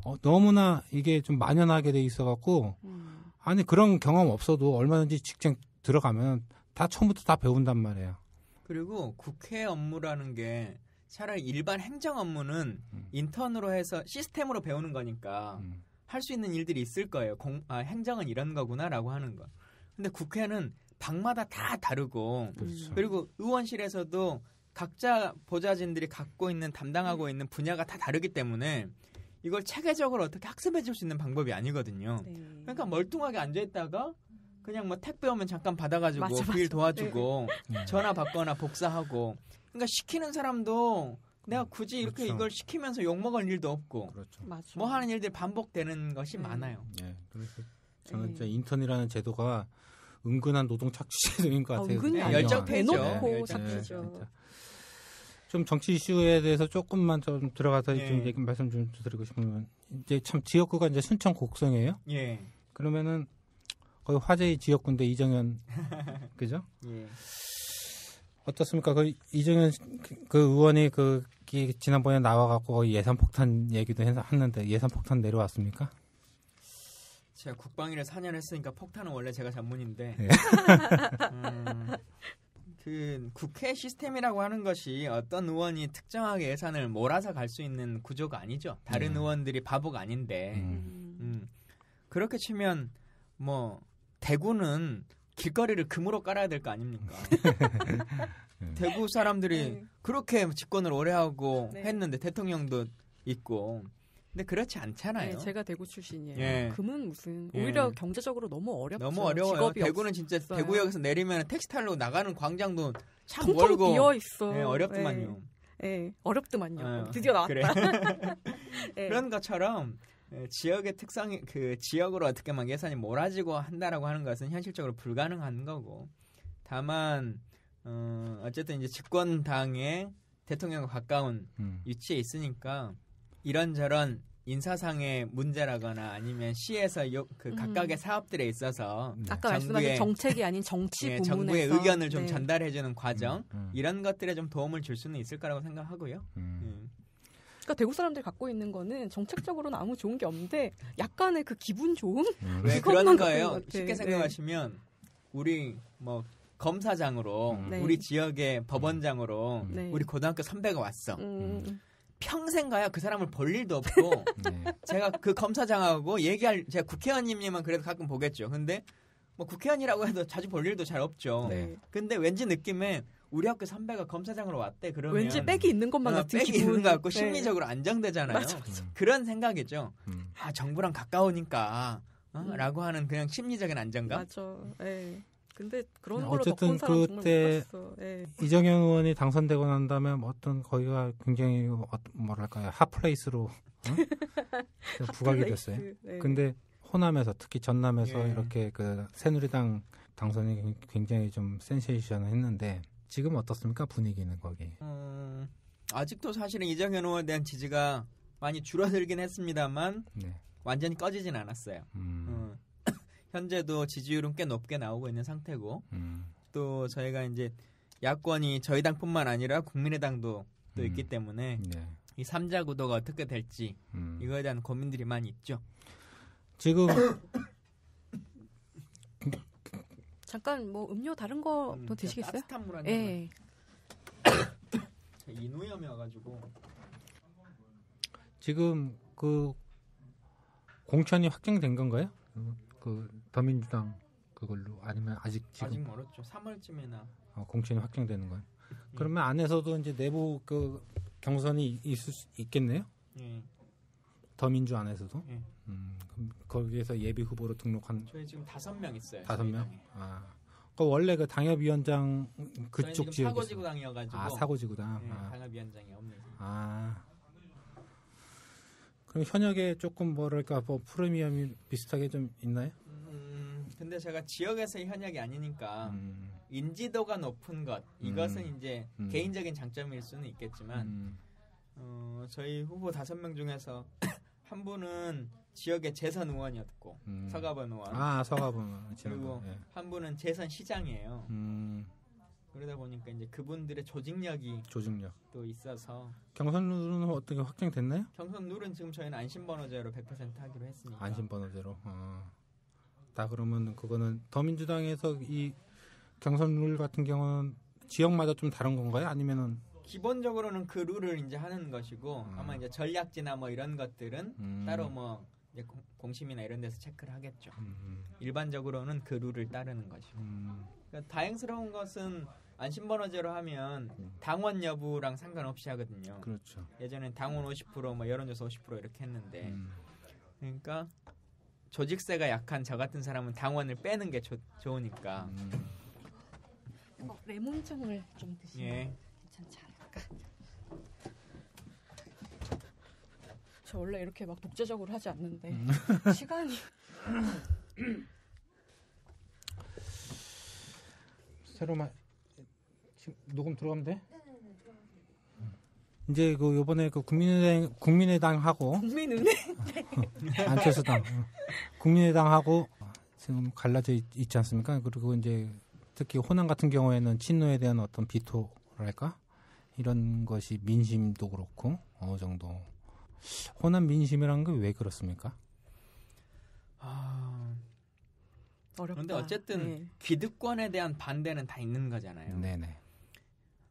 어, 너무나 이게 좀 만연하게 돼 있어갖고 음. 아니 그런 경험 없어도 얼마든지 직장 들어가면 다 처음부터 다 배운단 말이에요. 그리고 국회 업무라는 게 차라리 일반 행정 업무는 음. 인턴으로 해서 시스템으로 배우는 거니까 음. 할수 있는 일들이 있을 거예요. 공, 아, 행정은 이런 거구나라고 하는 거. 근데 국회는 방마다 다 다르고 그렇죠. 그리고 의원실에서도 각자 보좌진들이 갖고 있는 담당하고 있는 분야가 다 다르기 때문에 이걸 체계적으로 어떻게 학습해 줄 수 있는 방법이 아니거든요. 네. 그러니까 멀뚱하게 앉아 있다가 그냥 뭐 택배 오면 잠깐 받아가지고 그 일 도와주고 네. 전화 받거나 복사하고 그러니까 시키는 사람도 내가 음, 굳이 이렇게 그렇죠. 이걸 시키면서 욕먹을 일도 없고 그렇죠. 뭐 하는 일들이 반복되는 것이 음. 많아요. 네. 그래서 저는 예. 이 인턴이라는 제도가 은근한 노동 착취제도인 [laughs] 것 같아요. 아, 은근 네, 열정 대놓고 예, 착취죠. 네, 좀 정치 이슈에 대해서 조금만 좀 들어가서 예. 좀 얘기 말씀 좀 드리고 싶으면 이제 참 지역구가 이제 순천 곡성이에요. 예. 그러면은 거의 화제의 지역군데 이정현 [laughs] 그죠? 예. 어떻습니까? 그 이정현 그 의원이 그 지난번에 나와갖고 예산 폭탄 얘기도 했는데 예산 폭탄 내려왔습니까? 제가 국방위를 4년 했으니까 폭탄은 원래 제가 전문인데 예. 음, 그 국회 시스템이라고 하는 것이 어떤 의원이 특정하게 예산을 몰아서 갈 수 있는 구조가 아니죠. 다른 음. 의원들이 바보가 아닌데 음. 음. 그렇게 치면 뭐 대구는 길거리를 금으로 깔아야 될 거 아닙니까? [laughs] 네. 대구 사람들이 네. 그렇게 집권을 오래 하고 네. 했는데 대통령도 있고 근데 그렇지 않잖아요. 네, 제가 대구 출신이에요. 예. 금은 무슨 예. 오히려 예. 경제적으로 너무 어렵죠. 너무 어려워요. 대구는 진짜 없어요. 대구역에서 내리면 택시탈로 나가는 광장도 참통 멀고 비어 있어. 예, 어렵더만요. 예, 예 어렵더만요. 아, 드디어 나왔다. 그래. [laughs] 그런 것처럼 예, 지역의 특성, 그 지역으로 어떻게만 예산이 몰아지고 한다라고 하는 것은 현실적으로 불가능한 거고 다만 어, 어쨌든 이제 집권당의 대통령과 가까운 음. 위치에 있으니까 이런저런 인사상의 문제라거나 아니면 시에서 요, 그 음. 각각의 음. 사업들에 있어서 네. 아까 말씀하신 정책이 아닌 정치 네, 정부의 의견을 좀 네. 전달해주는 과정 음, 음, 이런 것들에 좀 도움을 줄 수는 있을 거라고 생각하고요. 음. 음. 그러니까 대구 사람들 갖고 있는 거는 정책적으로는 아무 좋은 게 없는데 약간의 그 기분 좋은 음. 왜 네, 그런 거예요? 쉽게 네. 생각하시면 네. 우리 뭐 검사장으로 음. 네. 우리 지역의 법원장으로 음. 우리 고등학교 선배가 왔어. 음. 평생 가야 그 사람을 볼 일도 없고 [laughs] 네. 제가 그 검사장하고 얘기할 제가 국회의원님만 그래도 가끔 보겠죠. 근데 뭐 국회의원이라고 해도 자주 볼 일도 잘 없죠. 네. 근데 왠지 느낌에 우리 학교 선배가 검사장으로 왔대 그러면 왠지 백이 있는 것만 어, 같은 백이 기분. 있는 것 같고 네. 심리적으로 안정되잖아요. 맞아, 맞아. 음. 그런 생각이죠. 음. 아 정부랑 가까우니까 어? 음. 라고 하는 그냥 심리적인 안정감. 맞아. 예. 근데 그런 걸로 어쨌든 그때 예. 이정현 의원이 당선되고 난 다음에 어떤 거기가 굉장히 어, 뭐랄까요 핫플레이스로 어? [laughs] 부각이 됐어요. 예. 근데 호남에서 특히 전남에서 예. 이렇게 그 새누리당 당선이 굉장히 좀 센세이션을 했는데 지금 어떻습니까 분위기는 거기? 음, 아직도 사실은 이정현 의원에 대한 지지가 많이 줄어들긴 했습니다만 네. 완전히 꺼지진 않았어요. 음. 음, [clears throat] 현재도 지지율은 꽤 높게 나오고 있는 상태고 음. 또 저희가 이제 야권이 저희 당뿐만 아니라 국민의당도 또 있기 음. 때문에 네. 이 삼자 구도가 어떻게 될지 음. 이거에 대한 고민들이 많이 있죠. 지금 잠깐 뭐 음료 다른 거도 음, 드시겠어요? 따뜻한 물한 예. [coughs] 이노염이 와가지고 지금 그 공천이 확정된 건가요? 그 더민주당 그걸로 아니면 아직 지금 아직 멀었죠. 3월쯤에나 어, 공천이 확정되는 건. 예. 그러면 안에서도 이제 내부 그 경선이 있을 수 있겠네요. 예. 더민주 안에서도 예. 음, 거기에서 예비 후보로 등록한 저희 지금 다섯 명 있어요. 다섯 명. 아. 그 원래 그 당협위원장 그쪽 지역 사고지구당이어가지고 아 사고지구당 네, 아. 당협위원장이 없는 아 그럼 현역에 조금 뭐랄까 뭐 프리미엄이 비슷하게 좀 있나요? 음 근데 제가 지역에서 현역이 아니니까 음. 인지도가 높은 것 이것은 음. 이제 음. 개인적인 장점일 수는 있겠지만 음. 어, 저희 후보 다섯 명 중에서 한 분은 지역의 재선 의원이었고 음. 서가번 의원. 아 서가번 의원. 그리고 예. 한 분은 재선 시장이에요. 음. 그러다 보니까 이제 그분들의 조직력이 조직력 또 있어서 경선 룰은 뭐 어떻게 확정됐나요? 경선 룰은 지금 저희는 안심 번호제로 100% 하기로 했습니다. 안심 번호제로. 아. 어. 다 그러면 그거는 더민주당에서 이 경선 룰 같은 경우는 지역마다 좀 다른 건가요? 아니면은 기본적으로는 그 룰을 이제 하는 것이고 음. 아마 이제 전략지나 뭐 이런 것들은 음. 따로 뭐 이제 공심이나 이런 데서 체크를 하겠죠. 음. 음. 일반적으로는 그 룰을 따르는 것이고 음. 그러니까 다행스러운 것은 안심번호제로 하면 음. 당원 여부랑 상관없이 하거든요. 그렇죠. 예전엔 당원 50%뭐 여론조사 50% 이렇게 했는데 그러니까 조직세가 약한 저 같은 사람은 당원을 빼는 게 조, 좋으니까. 어, 레몬청을 좀 드시면 예. 괜찮죠. 잠깐. 저 원래 이렇게 막독재적으로 하지 않는데 음. [laughs] 시간이. [laughs] 새로만 지금 녹음 들어가면 돼? 네, 네, 네, 이제 그 요번에 그 국민의당 국민의당하고 국민은행 [laughs] 안철수당 국민의당하고 지금 갈라져 있, 지 않습니까? 그리고 이제 특히 호남 같은 경우에는 친노에 대한 어떤 비토랄까 이런 것이 민심도 그렇고 어느 정도 호남 민심이라는 게 왜 그렇습니까? 아 어렵다. 그런데 어쨌든 네. 기득권에 대한 반대는 다 있는 거잖아요. 네네.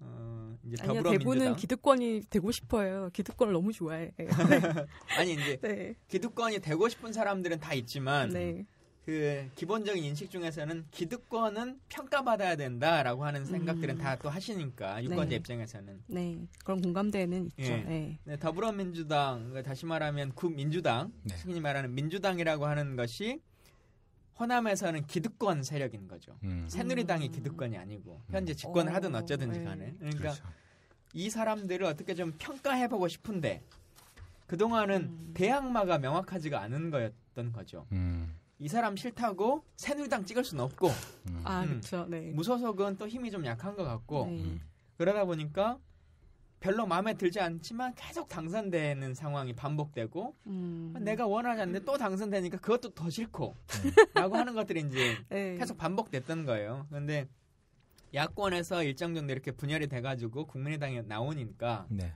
어, 이제 아니요 대부분은 기득권이 되고 싶어요. 기득권을 너무 좋아해. [laughs] 아니 이제 네. 기득권이 되고 싶은 사람들은 다 있지만 네. 그 기본적인 인식 중에서는 기득권은 평가받아야 된다라고 하는 생각들은 음. 다또 하시니까 유권자 네. 입장에서는 네 그런 공감대는 있죠. 예. 네. 네. 더불어민주당 그러니까 다시 말하면 국민주당 네. 흔히 말하는 민주당이라고 하는 것이 호남에서는 기득권 세력인 거죠. 음. 새누리당이 음. 기득권이 아니고 현재 음. 집권을 하든 어쩌든지 네. 간에 그러니까 그렇죠. 이 사람들을 어떻게 좀 평가해보고 싶은데 그 동안은 음. 대항마가 명확하지가 않은 거였던 거죠. 음. 이 사람 싫다고 새누리당 찍을 수는 없고 음. 아 그렇죠 네. 무소속은 또 힘이 좀 약한 것 같고 네. 음. 그러다 보니까 별로 마음에 들지 않지만 계속 당선되는 상황이 반복되고 음. 내가 원하지 않는데 또 당선되니까 그것도 더 싫고 음. 라고 하는 것들이 이제 [laughs] 네. 계속 반복됐던 거예요 근데 야권에서 일정 정도 이렇게 분열이 돼가지고 국민의당에 나오니까 네.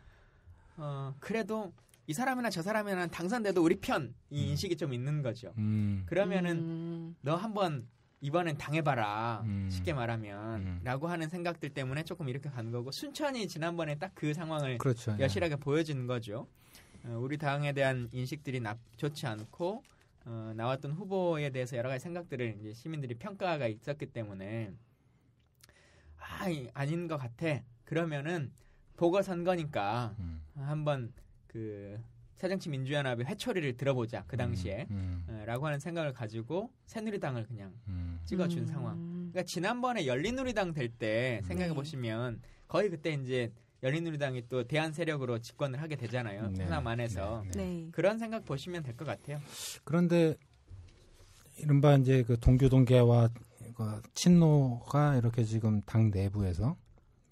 어, 그래도 이 사람이나 저 사람이나 당선돼도 우리 편이 음. 인식이 좀 있는 거죠. 음. 그러면은 음. 너 한번 이번엔 당해봐라 음. 쉽게 말하면라고 음. 하는 생각들 때문에 조금 이렇게 간 거고 순천이 지난번에 딱 그 상황을 그렇죠. 예. 여실하게 네. 보여준 거죠. 어, 우리 당에 대한 인식들이 나, 좋지 않고 어, 나왔던 후보에 대해서 여러 가지 생각들을 이제 시민들이 평가가 있었기 때문에 아 아닌 것 같아. 그러면은 보궐선거니까 음. 한번 그 사장치 민주연합의 회초리를 들어보자 그 음, 당시에 음, 음. 라고 하는 생각을 가지고 새누리당을 그냥 음. 찍어준 음. 상황 그러니까 지난번에 열린우리당 될 때 생각해 네. 보시면 거의 그때 이제 열린우리당이 또 대한 세력으로 집권을 하게 되잖아요 네. 하나 안에서 네. 네, 네. 그런 생각 보시면 될 것 같아요 그런데 이른바 이제 그 동교동계와 그 친노가 이렇게 지금 당 내부에서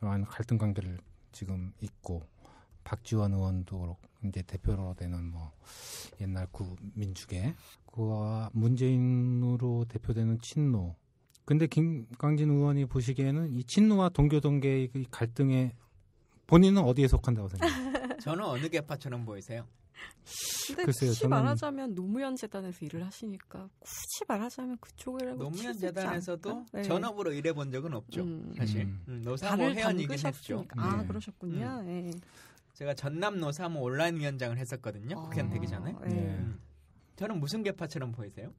많은 갈등 관계를 지금 있고 박지원 의원도 이제 대표로 되는 뭐 옛날 구 민주계 그와 문재인으로 대표되는 친노. 근데 김광진 의원이 보시기에는 이 친노와 동교동계의 그 갈등에 본인은 어디에 속한다고 생각해요? 하 [laughs] 저는 어느 개파처럼 보이세요? 근데 글쎄요, 굳이 말하자면 노무현 재단에서 일을 하시니까 굳이 말하자면 그쪽이라고 노무현 재단에서도 네. 전업으로 일해본 적은 없죠 음. 사실 음. 음 노사모 뭐 회원이긴 했죠. 아 네. 그러셨군요. 음. 네. 제가 전남노 사모 뭐 온라인 위원장을 했었거든요. 아, 국회의원 되기 전에. 네. 음. 저는 무슨 계파처럼 보이세요?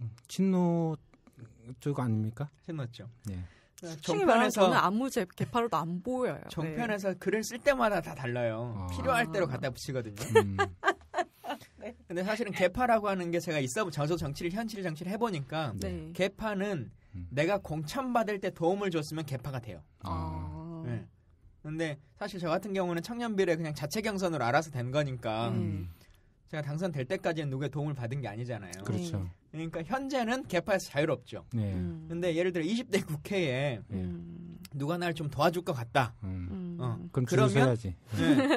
음, 친노 쪽 아닙니까? 친노죠. 네. 네 종편에서 저는 아무제 개파로도 안 보여요. 네. 종편에서 네. 글을 쓸 때마다 다 달라요. 아. 필요할 대로 아. 갖다 붙이거든요. 음. [laughs] 네. 근데 사실은 개파라고 하는 게 제가 있어 저도 정치를 현실 정치를 해보니까 네. 개파는 음. 내가 공천 받을 때 도움을 줬으면 개파가 돼요. 아. 아. 근데 사실 저 같은 경우는 청년비례 그냥 자체 경선으로 알아서 된 거니까 음. 음. 제가 당선될 때까지는 누구의 도움을 받은 게 아니잖아요. 그렇죠. 그러니까 현재는 개파에서 자유롭죠. 네. 음. 근데 예를 들어 20대 국회에 네. 음. 누가 날 좀 도와줄 것 같다. 음. 음. 어. 그럼 그러면 네,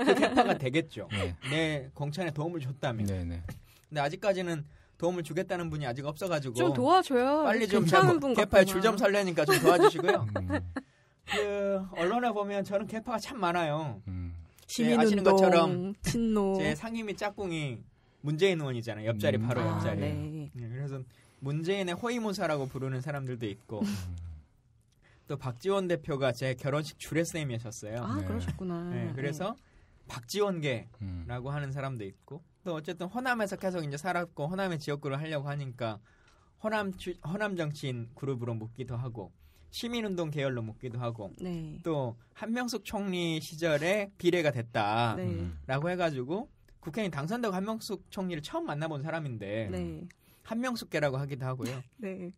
그 개파가 되겠죠. 네. 내 공천에 도움을 줬다면. 네네. 네. 근데 아직까지는 도움을 주겠다는 분이 아직 없어가지고 좀 도와줘요. 빨리 좀괜은분 개파에 줄좀 설레니까 좀 도와주시고요. 그 언론에 보면 저런 개파가 참 많아요. 음. 시민운동, 네, 아시는 것처럼 친노. [laughs] 제 상임위 짝꿍이 문재인 의원이잖아요. 옆자리 음. 바로 옆자리. 아, 네. 네, 그래서 문재인의 호위무사라고 부르는 사람들도 있고 음. 또 박지원 대표가 제 결혼식 주례쌤이셨어요. 아 네. 그러셨구나. 네, 네, 그래서 박지원계라고 음. 하는 사람도 있고 또 어쨌든 호남에서 계속 이제 살았고 호남의 지역구를 하려고 하니까 호남 주, 호남 정치인 그룹으로 묶기도 하고 시민운동 계열로 묶기도 하고 네. 또 한명숙 총리 시절에 비례가 됐다라고 네. 해가지고 국회의원 당선되고 한명숙 총리를 처음 만나본 사람인데 네. 한명숙계라고 하기도 하고요. [laughs] 네.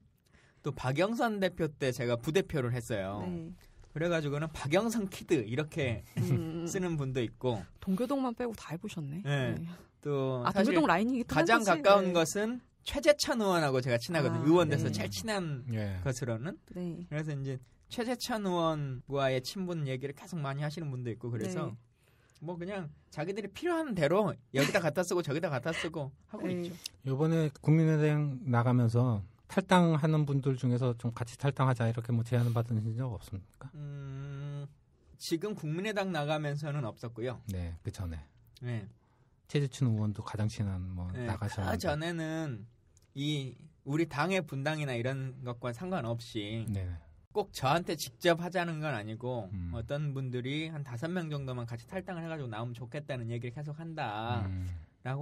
또 박영선 대표 때 제가 부대표를 했어요. 네. 그래가지고는 박영선 키드 이렇게 음. [laughs] 쓰는 분도 있고 동교동만 빼고 다 해보셨네. 네. 네. 또 아, 동교동 라인이 가장 가까운 것은 최재천 의원하고 제가 친하거든요. 아, 의원 돼서 네. 제일 친한 네. 것으로는. 네. 그래서 이제 최재천 의원과의 친분 얘기를 계속 많이 하시는 분도 있고 그래서 네. 뭐 그냥 자기들이 필요한 대로 여기다 갖다 쓰고 저기다 갖다 쓰고 하고 네. 있죠. 이번에 국민의당 나가면서 탈당하는 분들 중에서 좀 같이 탈당하자 이렇게 뭐 제안을 받으신 적 없습니까? 음, 지금 국민의당 나가면서는 없었고요. 네, 그 전에. 네. 최재춘 의원도 가장 친한 뭐 네, 나가서는그 전에는 이 우리 당의 분당이나 이런 것과 상관없이 네네. 꼭 저한테 직접 하자는 건 아니고 음. 어떤 분들이 한 다섯 명 정도만 같이 탈당을 해가지고 나오면 좋겠다는 얘기를 계속 한다라고 음.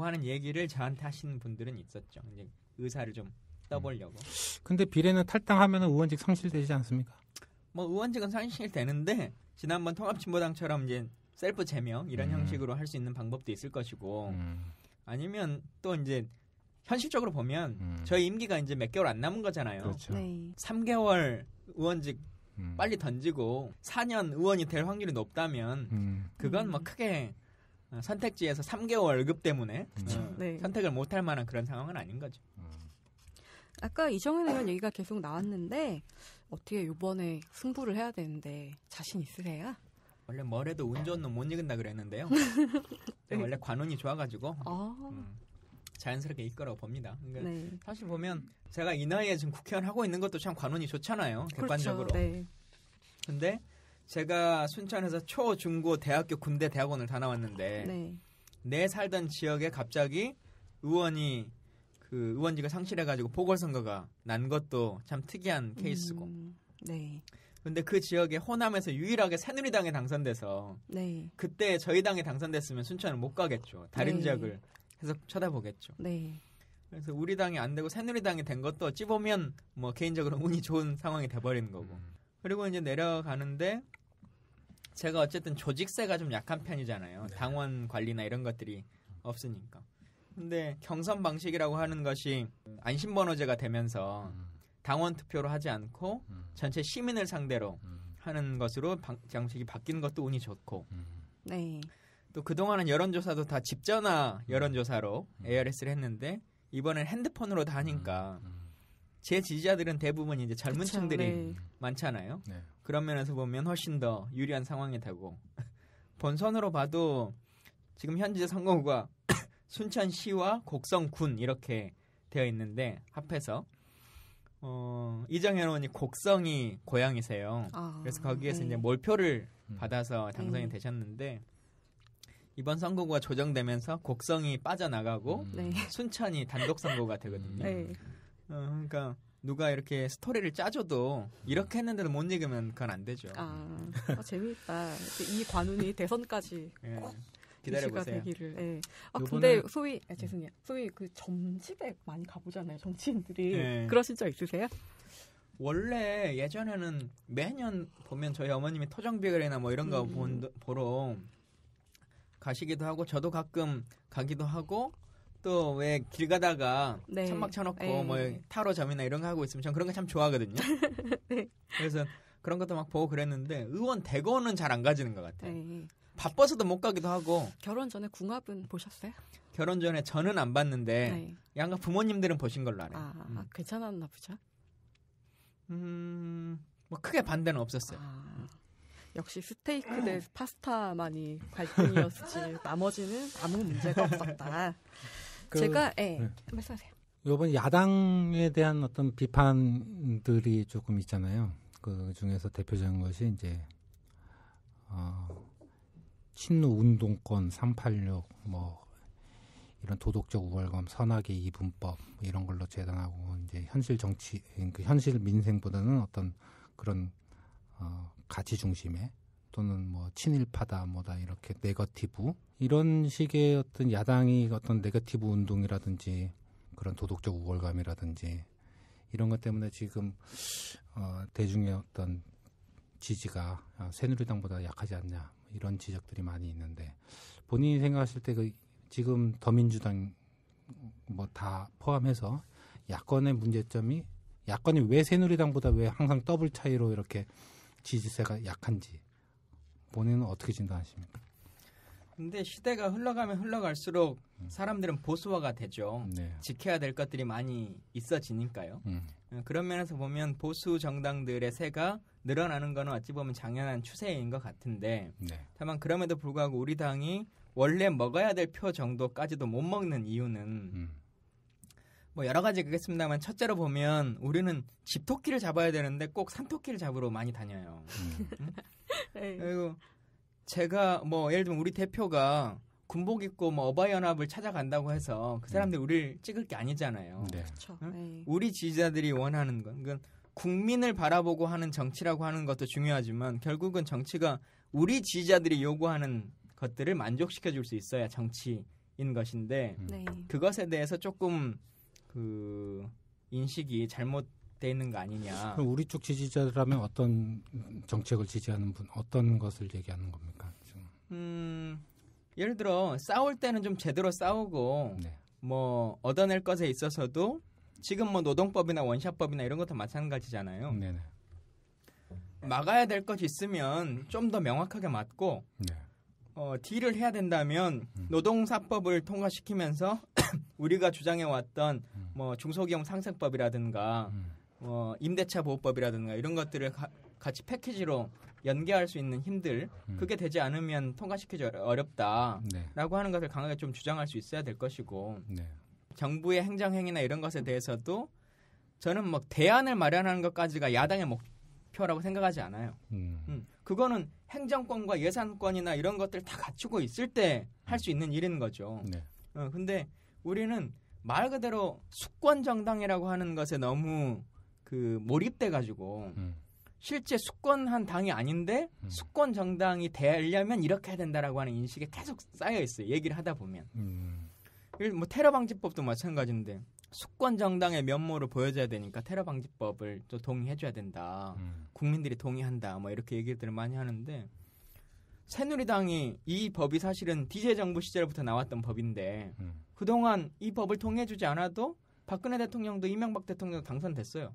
하는 얘기를 저한테 하시는 분들은 있었죠. 이제 의사를 좀 떠보려고. 음. 근데 비례는 탈당하면 의원직 상실되지 않습니까? 뭐 의원직은 상실되는데 지난번 통합진보당처럼 이제 셀프 제명 이런 음. 형식으로 할 수 있는 방법도 있을 것이고 음. 아니면 또 이제 현실적으로 보면 음. 저희 임기가 이제 몇 개월 안 남은 거잖아요. 그렇죠. 네. 3개월 의원직 음. 빨리 던지고 4년 의원이 될 확률이 높다면 음. 그건 뭐 음. 크게 선택지에서 3개월 월급 때문에 그렇죠. 어, 네. 선택을 못할 만한 그런 상황은 아닌 거죠. 아까 이정현 의원 얘기가 계속 나왔는데 어떻게 요번에 승부를 해야 되는데 자신 있으세요? 원래 뭐래도 운전은못 이긴다 그랬는데요. 네. [laughs] 원래 관운이 좋아가지고 아~ 음, 자연스럽게 이끌어 봅니다. 그러니까 네. 사실 보면 제가 이 나이에 지금 국회의원 하고 있는 것도 참 관운이 좋잖아요. 그렇죠. 객관적으로. 그렇죠. 네. 근데 제가 순천에서 초, 중고, 대학교, 군대, 대학원을 다 나왔는데 네. 내 살던 지역에 갑자기 의원이 그 의원직을 상실해가지고 보궐선거가 난 것도 참 특이한 케이스고. 음, 네. 근데 그 지역에 호남에서 유일하게 새누리당에 당선돼서 네. 그때 저희 당에 당선됐으면 순천을 못 가겠죠. 다른 네. 지역을 해서 쳐다보겠죠. 네. 그래서 우리 당이 안 되고 새누리당이 된 것도 어찌 보면 뭐 개인적으로 운이 좋은 상황이 돼버리는 거고. 음. 그리고 이제 내려가는데 제가 어쨌든 조직세가 좀 약한 편이잖아요. 네. 당원 관리나 이런 것들이 없으니까. 근데 경선 방식이라고 하는 것이 안심번호제가 되면서 음. 당원 투표로 하지 않고 음. 전체 시민을 상대로 음. 하는 것으로 방식이 바뀌는 것도 운이 좋고 음. 네. 또 그동안은 여론조사도 다 집전화 여론조사로 ARS를 했는데 이번엔 핸드폰으로 다 하니까 제 지지자들은 대부분 이제 젊은층들이 네. 많잖아요. 네. 그런 면에서 보면 훨씬 더 유리한 상황이 되고 [laughs] 본선으로 봐도 지금 현재 선거구가 [coughs] 순천시와 곡성군 이렇게 되어 있는데 합해서 어, 이정현원이 곡성이 고향이세요. 아, 그래서 거기에서 네. 이제 몰표를 음. 받아서 당선이 음. 되셨는데 이번 선거가 조정되면서 곡성이 빠져나가고 음. 네. 순천이 단독 선거가 되거든요. 네. 어, 그러니까 누가 이렇게 스토리를 짜줘도 이렇게 음. 했는데도 못 읽으면 그건 안 되죠. 아, 아 재미있다. 이 관운이 대선까지 예. 꼭 기다려보세요. 되기를. 네. 아 근데 소위 아, 죄송해요. 소위 그 점집에 많이 가보잖아요. 정치인들이 네. 그러신 적 있으세요? 원래 예전에는 매년 보면 저희 어머님이 토정비결이나 뭐 이런 거 음. 본, 보러 가시기도 하고 저도 가끔 가기도 하고 또 왜 길 가다가 네. 천막 쳐놓고 네. 뭐 타로점이나 이런 거 하고 있으면 전 그런 거 참 좋아하거든요. [laughs] 네. 그래서 그런 것도 막 보고 그랬는데 의원 대거는 잘 안 가지는 것 같아요. 에이. 네. 바빠서도 못 가기도 하고. 결혼 전에 궁합은 보셨어요? 결혼 전에 저는 안 봤는데 네. 양가 부모님들은 보신 걸로 알아요. 아, 음. 괜찮았나 보죠. 음, 뭐 크게 반대는 없었어요. 아, 역시 스테이크 대 음. 파스타만이 갈등이었지 [laughs] 나머지는 아무 문제가 없었다. 그, 제가 예, 네. 말씀하세요. 요번 야당에 대한 어떤 비판들이 조금 있잖아요. 그 중에서 대표적인 것이 이제 어, 친노 운동권 386 뭐 이런 도덕적 우월감, 선악의 이분법 이런 걸로 재단하고 이제 현실 정치, 그 현실 민생보다는 어떤 그런 어, 가치 중심의 또는 뭐 친일파다 뭐다 이렇게 네거티브 이런 식의 어떤 야당이 어떤 네거티브 운동이라든지 그런 도덕적 우월감이라든지 이런 것 때문에 지금 어, 대중의 어떤 지지가 어, 새누리당보다 약하지 않냐 이런 지적들이 많이 있는데 본인이 생각하실 때 그 지금 더민주당 뭐 다 포함해서 야권의 문제점이 야권이 왜 새누리당보다 왜 항상 더블 차이로 이렇게 지지세가 약한지 본인은 어떻게 진단하십니까? 근데 시대가 흘러가면 흘러갈수록 음. 사람들은 보수화가 되죠. 네. 지켜야 될 것들이 많이 있어지니까요. 음. 예, 그런 면에서 보면 보수 정당들의 세가 늘어나는 거는 어찌 보면 당연한 추세인 것 같은데 네. 다만 그럼에도 불구하고 우리 당이 원래 먹어야 될 표 정도까지도 못 먹는 이유는 음. 뭐 여러 가지 그겠습니다만 첫째로 보면 우리는 집토끼를 잡아야 되는데 꼭 산토끼를 잡으러 많이 다녀요. 음. [laughs] 그리고 제가 뭐 예를 들면 우리 대표가 군복 입고 뭐 어바이 연합을 찾아간다고 해서 그 음. 사람들이 음. 우리를 찍을 게 아니잖아요. 네. 응? 네. 우리 지지자들이 원하는 건 그건 국민을 바라보고 하는 정치라고 하는 것도 중요하지만 결국은 정치가 우리 지지자들이 요구하는 것들을 만족시켜 줄 수 있어야 정치인 것인데 음. 네. 그것에 대해서 조금 그 인식이 잘못 돼 있는 거 아니냐. 그 우리 쪽 지지자라면 어떤 정책을 지지하는 분, 어떤 것을 얘기하는 겁니까? 지금? 음, 예를 들어 싸울 때는 좀 제대로 싸우고 네. 뭐 얻어낼 것에 있어서도 지금 뭐 노동법이나 원샷법이나 이런 것도 마찬가지잖아요. 네네. 네. 막아야 될것이 있으면 좀 더 명확하게 맞고 네. 어, 딜을 해야 된다면 음. 노동사법을 통과시키면서 [coughs] 우리가 주장해왔던 음. 뭐 중소기업 상생법이라든가 음. 뭐 임대차 보호법이라든가 이런 것들을 가, 같이 패키지로 연계할 수 있는 힘들 음. 그게 되지 않으면 통과시키기 어렵다라고 네. 하는 것을 강하게 좀 주장할 수 있어야 될 것이고 네. 정부의 행정행위나 이런 것에 대해서도 저는 뭐 대안을 마련하는 것까지가 야당의 목표라고 생각하지 않아요. 음. 음. 그거는 행정권과 예산권이나 이런 것들 다 갖추고 있을 때 할수 음. 있는 일인 거죠. 네. 어, 근데 우리는 말 그대로 수권 정당이라고 하는 것에 너무 그 몰입돼 가지고 음. 실제 수권한 당이 아닌데 수권 음. 정당이 되려면 이렇게 해야 된다라고 하는 인식이 계속 쌓여 있어요. 얘기를 하다 보면. 음. 뭐 테러 방지법도 마찬가지인데 수권 정당의 면모를 보여줘야 되니까 테러 방지법을 또 동의해줘야 된다. 음. 국민들이 동의한다. 뭐 이렇게 얘기들을 많이 하는데 새누리당이 이 법이 사실은 디제 정부 시절부터 나왔던 법인데 음. 그동안 이 법을 통해주지 않아도 박근혜 대통령도 이명박 대통령도 당선됐어요.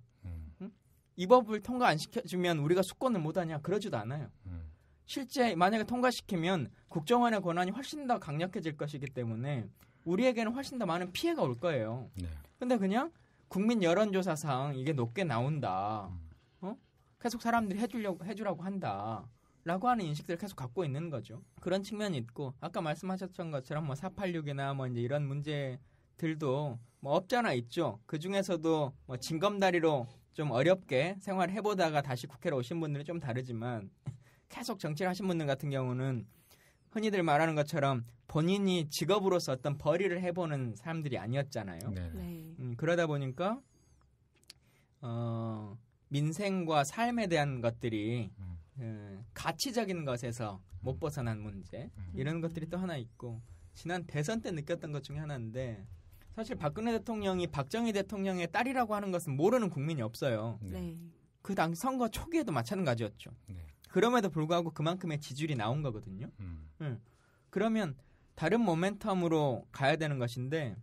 이 법을 통과 안 시켜주면 우리가 수권을 못하냐 그러지도 않아요. 음. 실제 만약에 통과시키면 국정원의 권한이 훨씬 더 강력해질 것이기 때문에 우리에게는 훨씬 더 많은 피해가 올 거예요. 네. 근데 그냥 국민 여론조사상 이게 높게 나온다. 음. 어? 계속 사람들이 해주려고 해주라고 한다. 라고 하는 인식들을 계속 갖고 있는 거죠. 그런 측면이 있고 아까 말씀하셨던 것처럼 뭐 486이나 뭐 이제 이런 문제들도 뭐 없잖아 있죠. 그 중에서도 뭐 징검다리로 좀 어렵게 생활해 보다가 다시 국회로 오신 분들은 좀 다르지만 [laughs] 계속 정치를 하신 분들 같은 경우는 흔히들 말하는 것처럼 본인이 직업으로서 어떤 벌이를 해보는 사람들이 아니었잖아요. 네. 네. 음, 그러다 보니까 어, 민생과 삶에 대한 것들이 음. 음, 가치적인 것에서 못 음. 벗어난 문제 음. 이런 것들이 또 하나 있고 지난 대선 때 느꼈던 것 중에 하나인데 사실 박근혜 대통령이 박정희 대통령의 딸이라고 하는 것은 모르는 국민이 없어요. 네. 네. 그당 선거 초기에도 마찬가지였죠. 네. 그럼에도 불구하고 그만큼의 지지율이 나온 거거든요. 음. 응. 네. 그러면 다른 모멘텀으로 가야 되는 것인데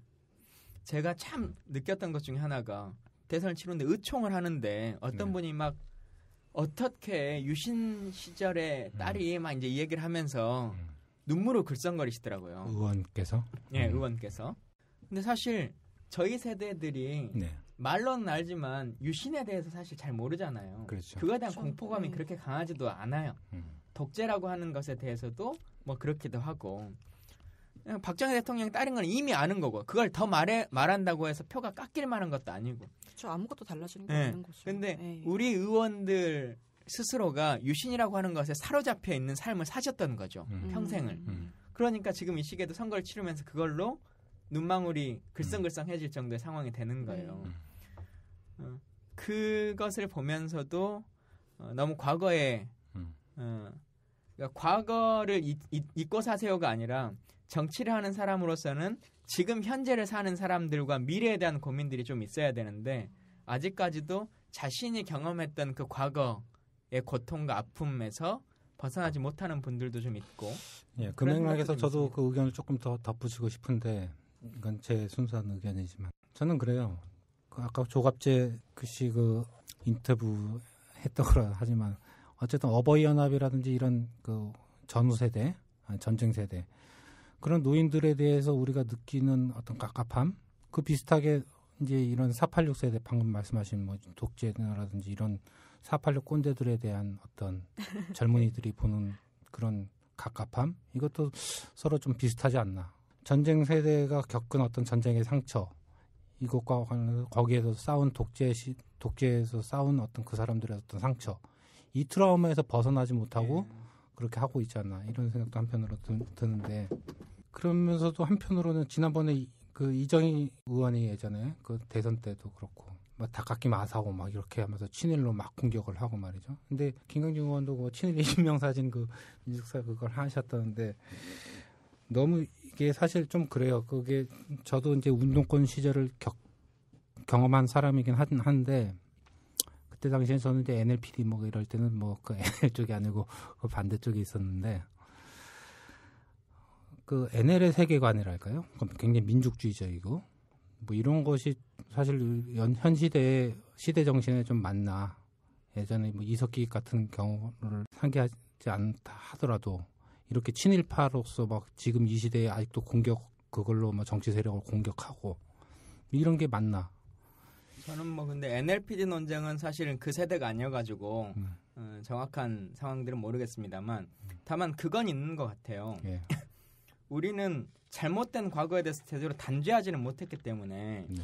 제가 참 느꼈던 것 중에 하나가 대선을 치르는데 의총을 하는데 어떤 네. 분이 막 어떻게 유신 시절에 음. 딸이 음. 막 이제 이 얘기를 하면서 음. 눈물을 글썽거리시더라고요. 의원께서? 예, 네, 의원께서. 근데 사실 저희 세대들이 네. 말로는 알지만 유신에 대해서 사실 잘 모르잖아요. 그렇죠. 그거에 대한 그렇죠. 공포감이 네. 그렇게 강하지도 않아요. 음. 독재라고 하는 것에 대해서도 뭐 그렇기도 하고 박정희 대통령 딸인 건 이미 아는 거고 그걸 더 말해 말한다고 해서 표가 깎일 만한 것도 아니고. 그렇죠. 아무것도 달라지는 게 네. 없는 거죠. 근데 에이. 네. 우리 의원들 스스로가 유신이라고 하는 것에 사로잡혀 있는 삶을 사셨던 거죠. 음. 평생을. 음. 그러니까 지금 이 시기에도 선거를 치르면서 그걸로 눈망울이 음. 글썽글썽해질 정도의 상황이 되는 음. 거예요. 음. 어, 그것을 보면서도 어, 너무 과거에 어, 그러니까 과거를 잊, 잊고 사세요가 아니라 정치를 하는 사람으로서는 지금 현재를 사는 사람들과 미래에 대한 고민들이 좀 있어야 되는데 아직까지도 자신이 경험했던 그 과거의 고통과 아픔에서 벗어나지 못하는 분들도 좀 있고. 예, 그 맥락에서 저도 있습니다. 그 의견을 조금 더 덧붙이고 싶은데 이건 제 순수한 의견이지만 저는 그래요. 그 아까 조갑재 그씨 그 인터뷰 했더 거라 [laughs] 하지만 어쨌든 어버이 연합이라든지 이런 그 전후 세대, 아, 전쟁 세대 그런 노인들에 대해서 우리가 느끼는 어떤 갑갑함 그 비슷하게 이제 이런 486 세대 방금 말씀하신 뭐 독재나라든지 이런 486 꼰대들에 대한 어떤 [laughs] 젊은이들이 보는 그런 갑갑함 이것도 서로 좀 비슷하지 않나 전쟁 세대가 겪은 어떤 전쟁의 상처 이것과 관련해서 거기에서 싸운 독재 시 독재에서 싸운 어떤 그 사람들의 어떤 상처 이 트라우마에서 벗어나지 못하고 네. 그렇게 하고 있잖아 이런 생각도 한편으로 드는데 그러면서도 한편으로는 지난번에 그 이정희 의원이 예전에 그 대선 때도 그렇고 막다깎기 마사고 막 이렇게 하면서 친일로 막 공격을 하고 말이죠. 근데 김강진 의원도 그 친일 이진명 사진 그 민식사 그걸 하셨다는데 너무 이게 사실 좀 그래요. 그게 저도 이제 운동권 시절을 겪, 경험한 사람이긴 한, 한데 그때 당시에 저는 이제 NLPD 뭐 이럴 때는 뭐 그 [laughs] NL 쪽이 아니고 그 반대 쪽에 있었는데 그 NL의 세계관이랄까요? 굉장히 민족주의적이고 뭐 이런 것이 사실 현, 현 시대의 시대 정신에 좀 맞나 예전에 뭐 이석기 같은 경우를 상기하지 않다 하더라도 이렇게 친일파로서 막 지금 이 시대에 아직도 공격 그걸로 뭐 정치 세력을 공격하고 이런 게 맞나? 저는 뭐 근데 NLPD 논쟁은 사실은 그 세대가 아니어가지고 음. 어, 정확한 상황들은 모르겠습니다만 다만 그건 있는 것 같아요. 예. [laughs] 우리는 잘못된 과거에 대해서 제대로 단죄하지는 못했기 때문에 네.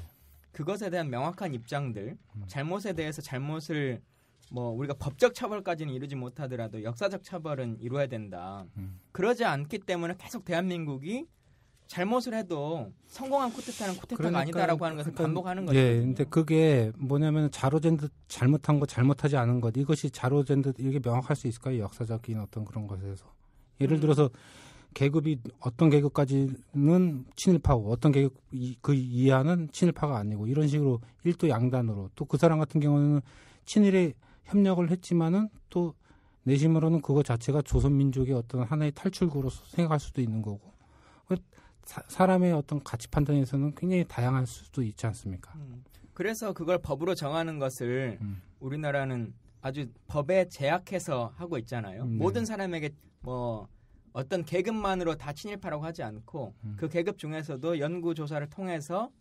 그것에 대한 명확한 입장들, 음. 잘못에 대해서 잘못을 뭐 우리가 법적 처벌까지는 이루지 못하더라도 역사적 처벌은 이루어야 된다. 음. 그러지 않기 때문에 계속 대한민국이 잘못을 해도 성공한 쿠데타는 쿠데타가 그러니까, 아니다라고 하는 것을 그러니까 반복하는 거죠. 예, 근데 그게 뭐냐면 자로젠드 잘못한 거 잘못하지 않은 것 이것이 자로젠드 이게 명확할 수 있을까요? 역사적인 어떤 그런 것에서 예를 음. 들어서 계급이 어떤 계급까지는 친일파고 어떤 계급 그 이하는 친일파가 아니고 이런 식으로 일도 양단으로 또 그 사람 같은 경우는 친일의 협력을 했지만은 또 내심으로는 그거 자체가 조선민족의 어떤 하나의 탈출구로 생각할 수도 있는 거고 그 사, 람의 어떤 가치 판단에서는 굉장히 다양할 수도 있지 않습니까? 음. 그래서 그걸 법으로 정하는 것을 음. 우리나라는 아주 법에 제약해서 하고 있잖아요. 음, 네. 모든 사람에게 뭐 어떤 계급만으로 다 친일파라고 하지 않고 음. 그 계급 중에서도 연구 조사를 통해서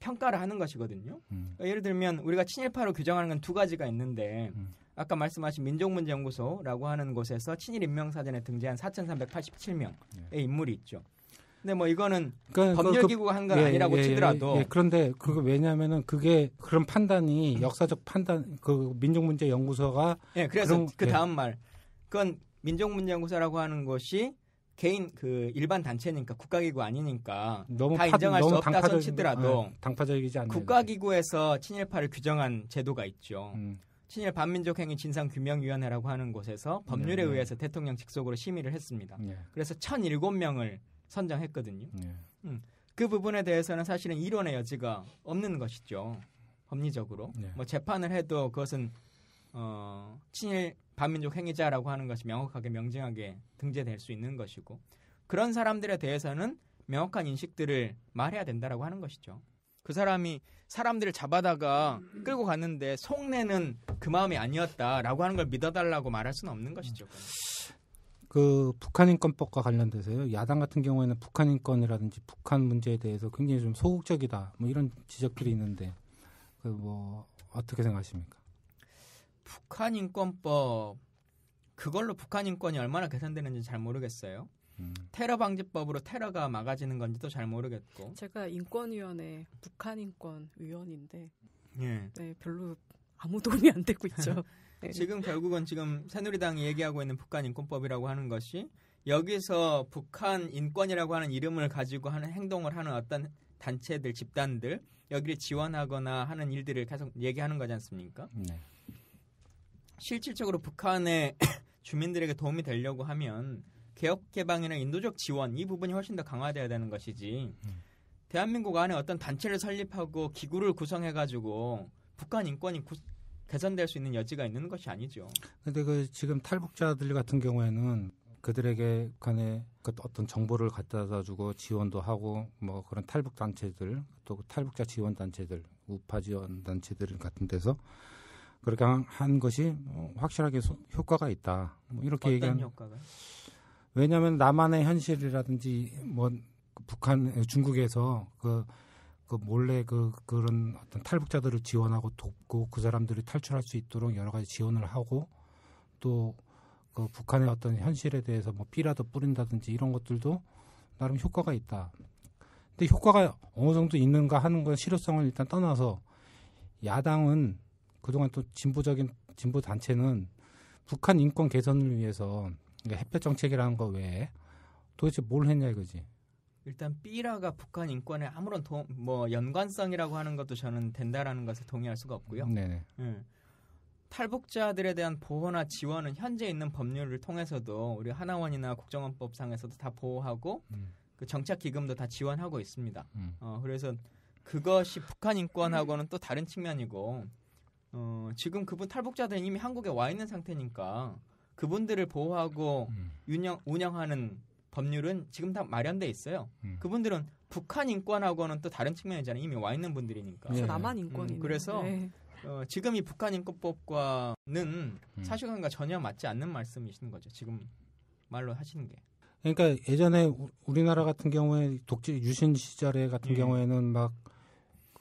평가를 하는 것이거든요. 음. 그러니까 예를 들면 우리가 친일파로 규정하는 건 두 가지가 있는데 음. 아까 말씀하신 민족문제연구소라고 하는 곳에서 친일 인명사전에 등재한 4,387명의 예. 인물이 있죠. 근데 뭐 이거는 그러니까 법률기구가 그, 그 한건 예, 아니라고 예, 예, 예, 예. 치더라도 그런데 그거 왜냐하면은 그게 그런 판단이 음. 역사적 판단 그 민족문제연구소가 예 그래서 그 다음 말 그건 민족문제연구소라고 하는 것이 개인 그 일반 단체니까 국가기구 아니니까 너무 다 파, 인정할 너무 수 없다 당파적, 치더라도 아, 네, 당파적이지 않는 국가기구에서 친일파를 규정한 제도가 있죠. 음. 친일 반민족행위 진상규명위원회라고 하는 곳에서 법률에 네, 네, 의해서 대통령 직속으로 심의를 했습니다. 네. 그래서 1,007명을 선정했거든요. 네. 음, 그 부분에 대해서는 사실은 이론의 여지가 없는 것이죠. 법리적으로. 뭐 재판을 해도 그것은 어, 친일 반민족 행위자라고 하는 것이 명확하게 명징하게 등재될 수 있는 것이고 그런 사람들에 대해서는 명확한 인식들을 말해야 된다라고 하는 것이죠. 그 사람이 사람들을 잡아다가 끌고 갔는데 속내는 그 마음이 아니었다라고 하는 걸 믿어달라고 말할 수는 없는 것이죠. 그 북한 인권법과 관련돼서요. 야당 같은 경우에는 북한 인권이라든지 북한 문제에 대해서 굉장히 좀 소극적이다. 뭐 이런 지적들이 있는데 그 뭐 어떻게 생각하십니까? 북한 인권법 그걸로 북한 인권이 얼마나 개선되는지 잘 모르겠어요. 음. 테러 방지법으로 테러가 막아지는 건지도 잘 모르겠고. 제가 인권위원회 북한 인권 위원인데, 예. 네, 별로 아무 [laughs] 도움이 안 되고 있죠. 네. [laughs] 지금 결국은 지금 새누리당이 얘기하고 있는 북한 인권법이라고 하는 것이 여기서 북한 인권이라고 하는 이름을 가지고 하는 행동을 하는 어떤 단체들 집단들 여기를 지원하거나 하는 일들을 계속 얘기하는 거지 않습니까? 네. 실질적으로 북한의 [coughs] 주민들에게 도움이 되려고 하면 개혁 개방이나 인도적 지원 이 부분이 훨씬 더 강화돼야 되는 것이지 음. 대한민국 안에 어떤 단체를 설립하고 기구를 구성해 가지고 북한 인권이 구, 개선될 수 있는 여지가 있는 것이 아니죠. 근데 그 지금 탈북자들 같은 경우에는 그들에게 북한에 그 어떤 정보를 갖다 주고 지원도 하고 뭐 그런 탈북 단체들 또 탈북자 지원 단체들 우파 지원 단체들 같은 데서 그렇게 한 것이 뭐 확실하게 효과가 있다. 뭐 이렇게 얘기하는 효과가? 왜냐하면 남한의 현실이라든지 뭐 그 북한 중국에서 그, 그 몰래 그 그런 어떤 탈북자들을 지원하고 돕고 그 사람들이 탈출할 수 있도록 여러 가지 지원을 하고 또그 북한의 어떤 현실에 대해서 뭐 피라도 뿌린다든지 이런 것들도 나름 효과가 있다. 근데 효과가 어느 정도 있는가 하는 건 실효성을 일단 떠나서 야당은 그동안 또 진보적인 진보 단체는 북한 인권 개선을 위해서 그러니까 햇볕 정책이라는 거 외에 도대체 뭘 했냐 이거지. 일단 삐라가 북한 인권에 아무런 도, 뭐 연관성이라고 하는 것도 저는 된다라는 것에 동의할 수가 없고요. 네. 음. 탈북자들에 대한 보호나 지원은 현재 있는 법률을 통해서도 우리 하나원이나 국정원법상에서도 다 보호하고 음. 그 정착 기금도 다 지원하고 있습니다. 음. 어, 그래서 그것이 북한 인권하고는 또 다른 측면이고 어, 지금 그분 탈북자들은 이미 한국에 와 있는 상태니까 그분들을 보호하고 음. 운영, 운영하는 법률은 지금 다 마련돼 있어요. 음. 그분들은 북한 인권하고는 또 다른 측면이잖아요. 이미 와 있는 분들이니까. 네. 남한 인권. 음, 그래서 네. 어, 지금 이 북한 인권법과는 음. 사실관과 전혀 맞지 않는 말씀이신 거죠. 지금 말로 하시는 게. 그러니까 예전에 우리나라 같은 경우에 독재 유신 시절에 같은 예. 경우에는 막그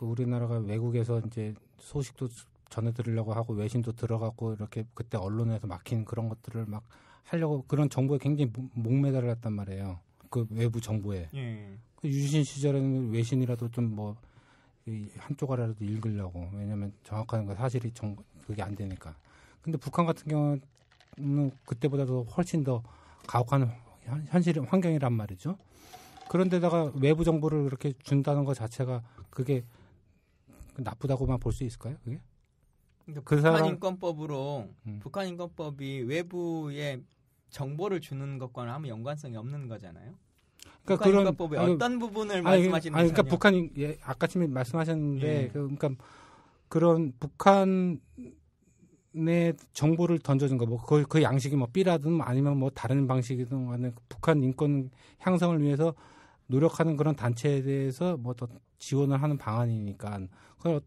우리나라가 외국에서 이제 소식도 전해드리려고 하고 외신도 들어가고 이렇게 그때 언론에서 막힌 그런 것들을 막 하려고 그런 정보에 굉장히 목매달을 했단 말이에요. 그 외부 정보에. 예. 그 유신 시절에는 외신이라도 좀 뭐한쪽아래라도 읽으려고 왜냐하면 정확한 거 사실이 정 그게 안 되니까. 근데 북한 같은 경우는 그때보다도 훨씬 더 가혹한 현실 환경이란 말이죠. 그런데다가 외부 정보를 그렇게 준다는 것 자체가 그게 나쁘다고만 볼 수 있을까요? 그게? 그 북한 사람... 인권법으로 음. 북한 인권법이 외부에 정보를 주는 것과는 아무 연관성이 없는 거잖아요. 그러니까 그런 인권법의 아니, 어떤 부분을 아니, 말씀하시는 아니, 그러니까 북한 예, 아까 전에 말씀하셨는데 예. 그 그러니까 그런 북한의 정보를 던져준 거 뭐그 그 양식이 뭐삐라든 아니면 뭐 다른 방식이든 간에 북한 인권 향상을 위해서 노력하는 그런 단체에 대해서 뭐 더 지원을 하는 방안이니까 그,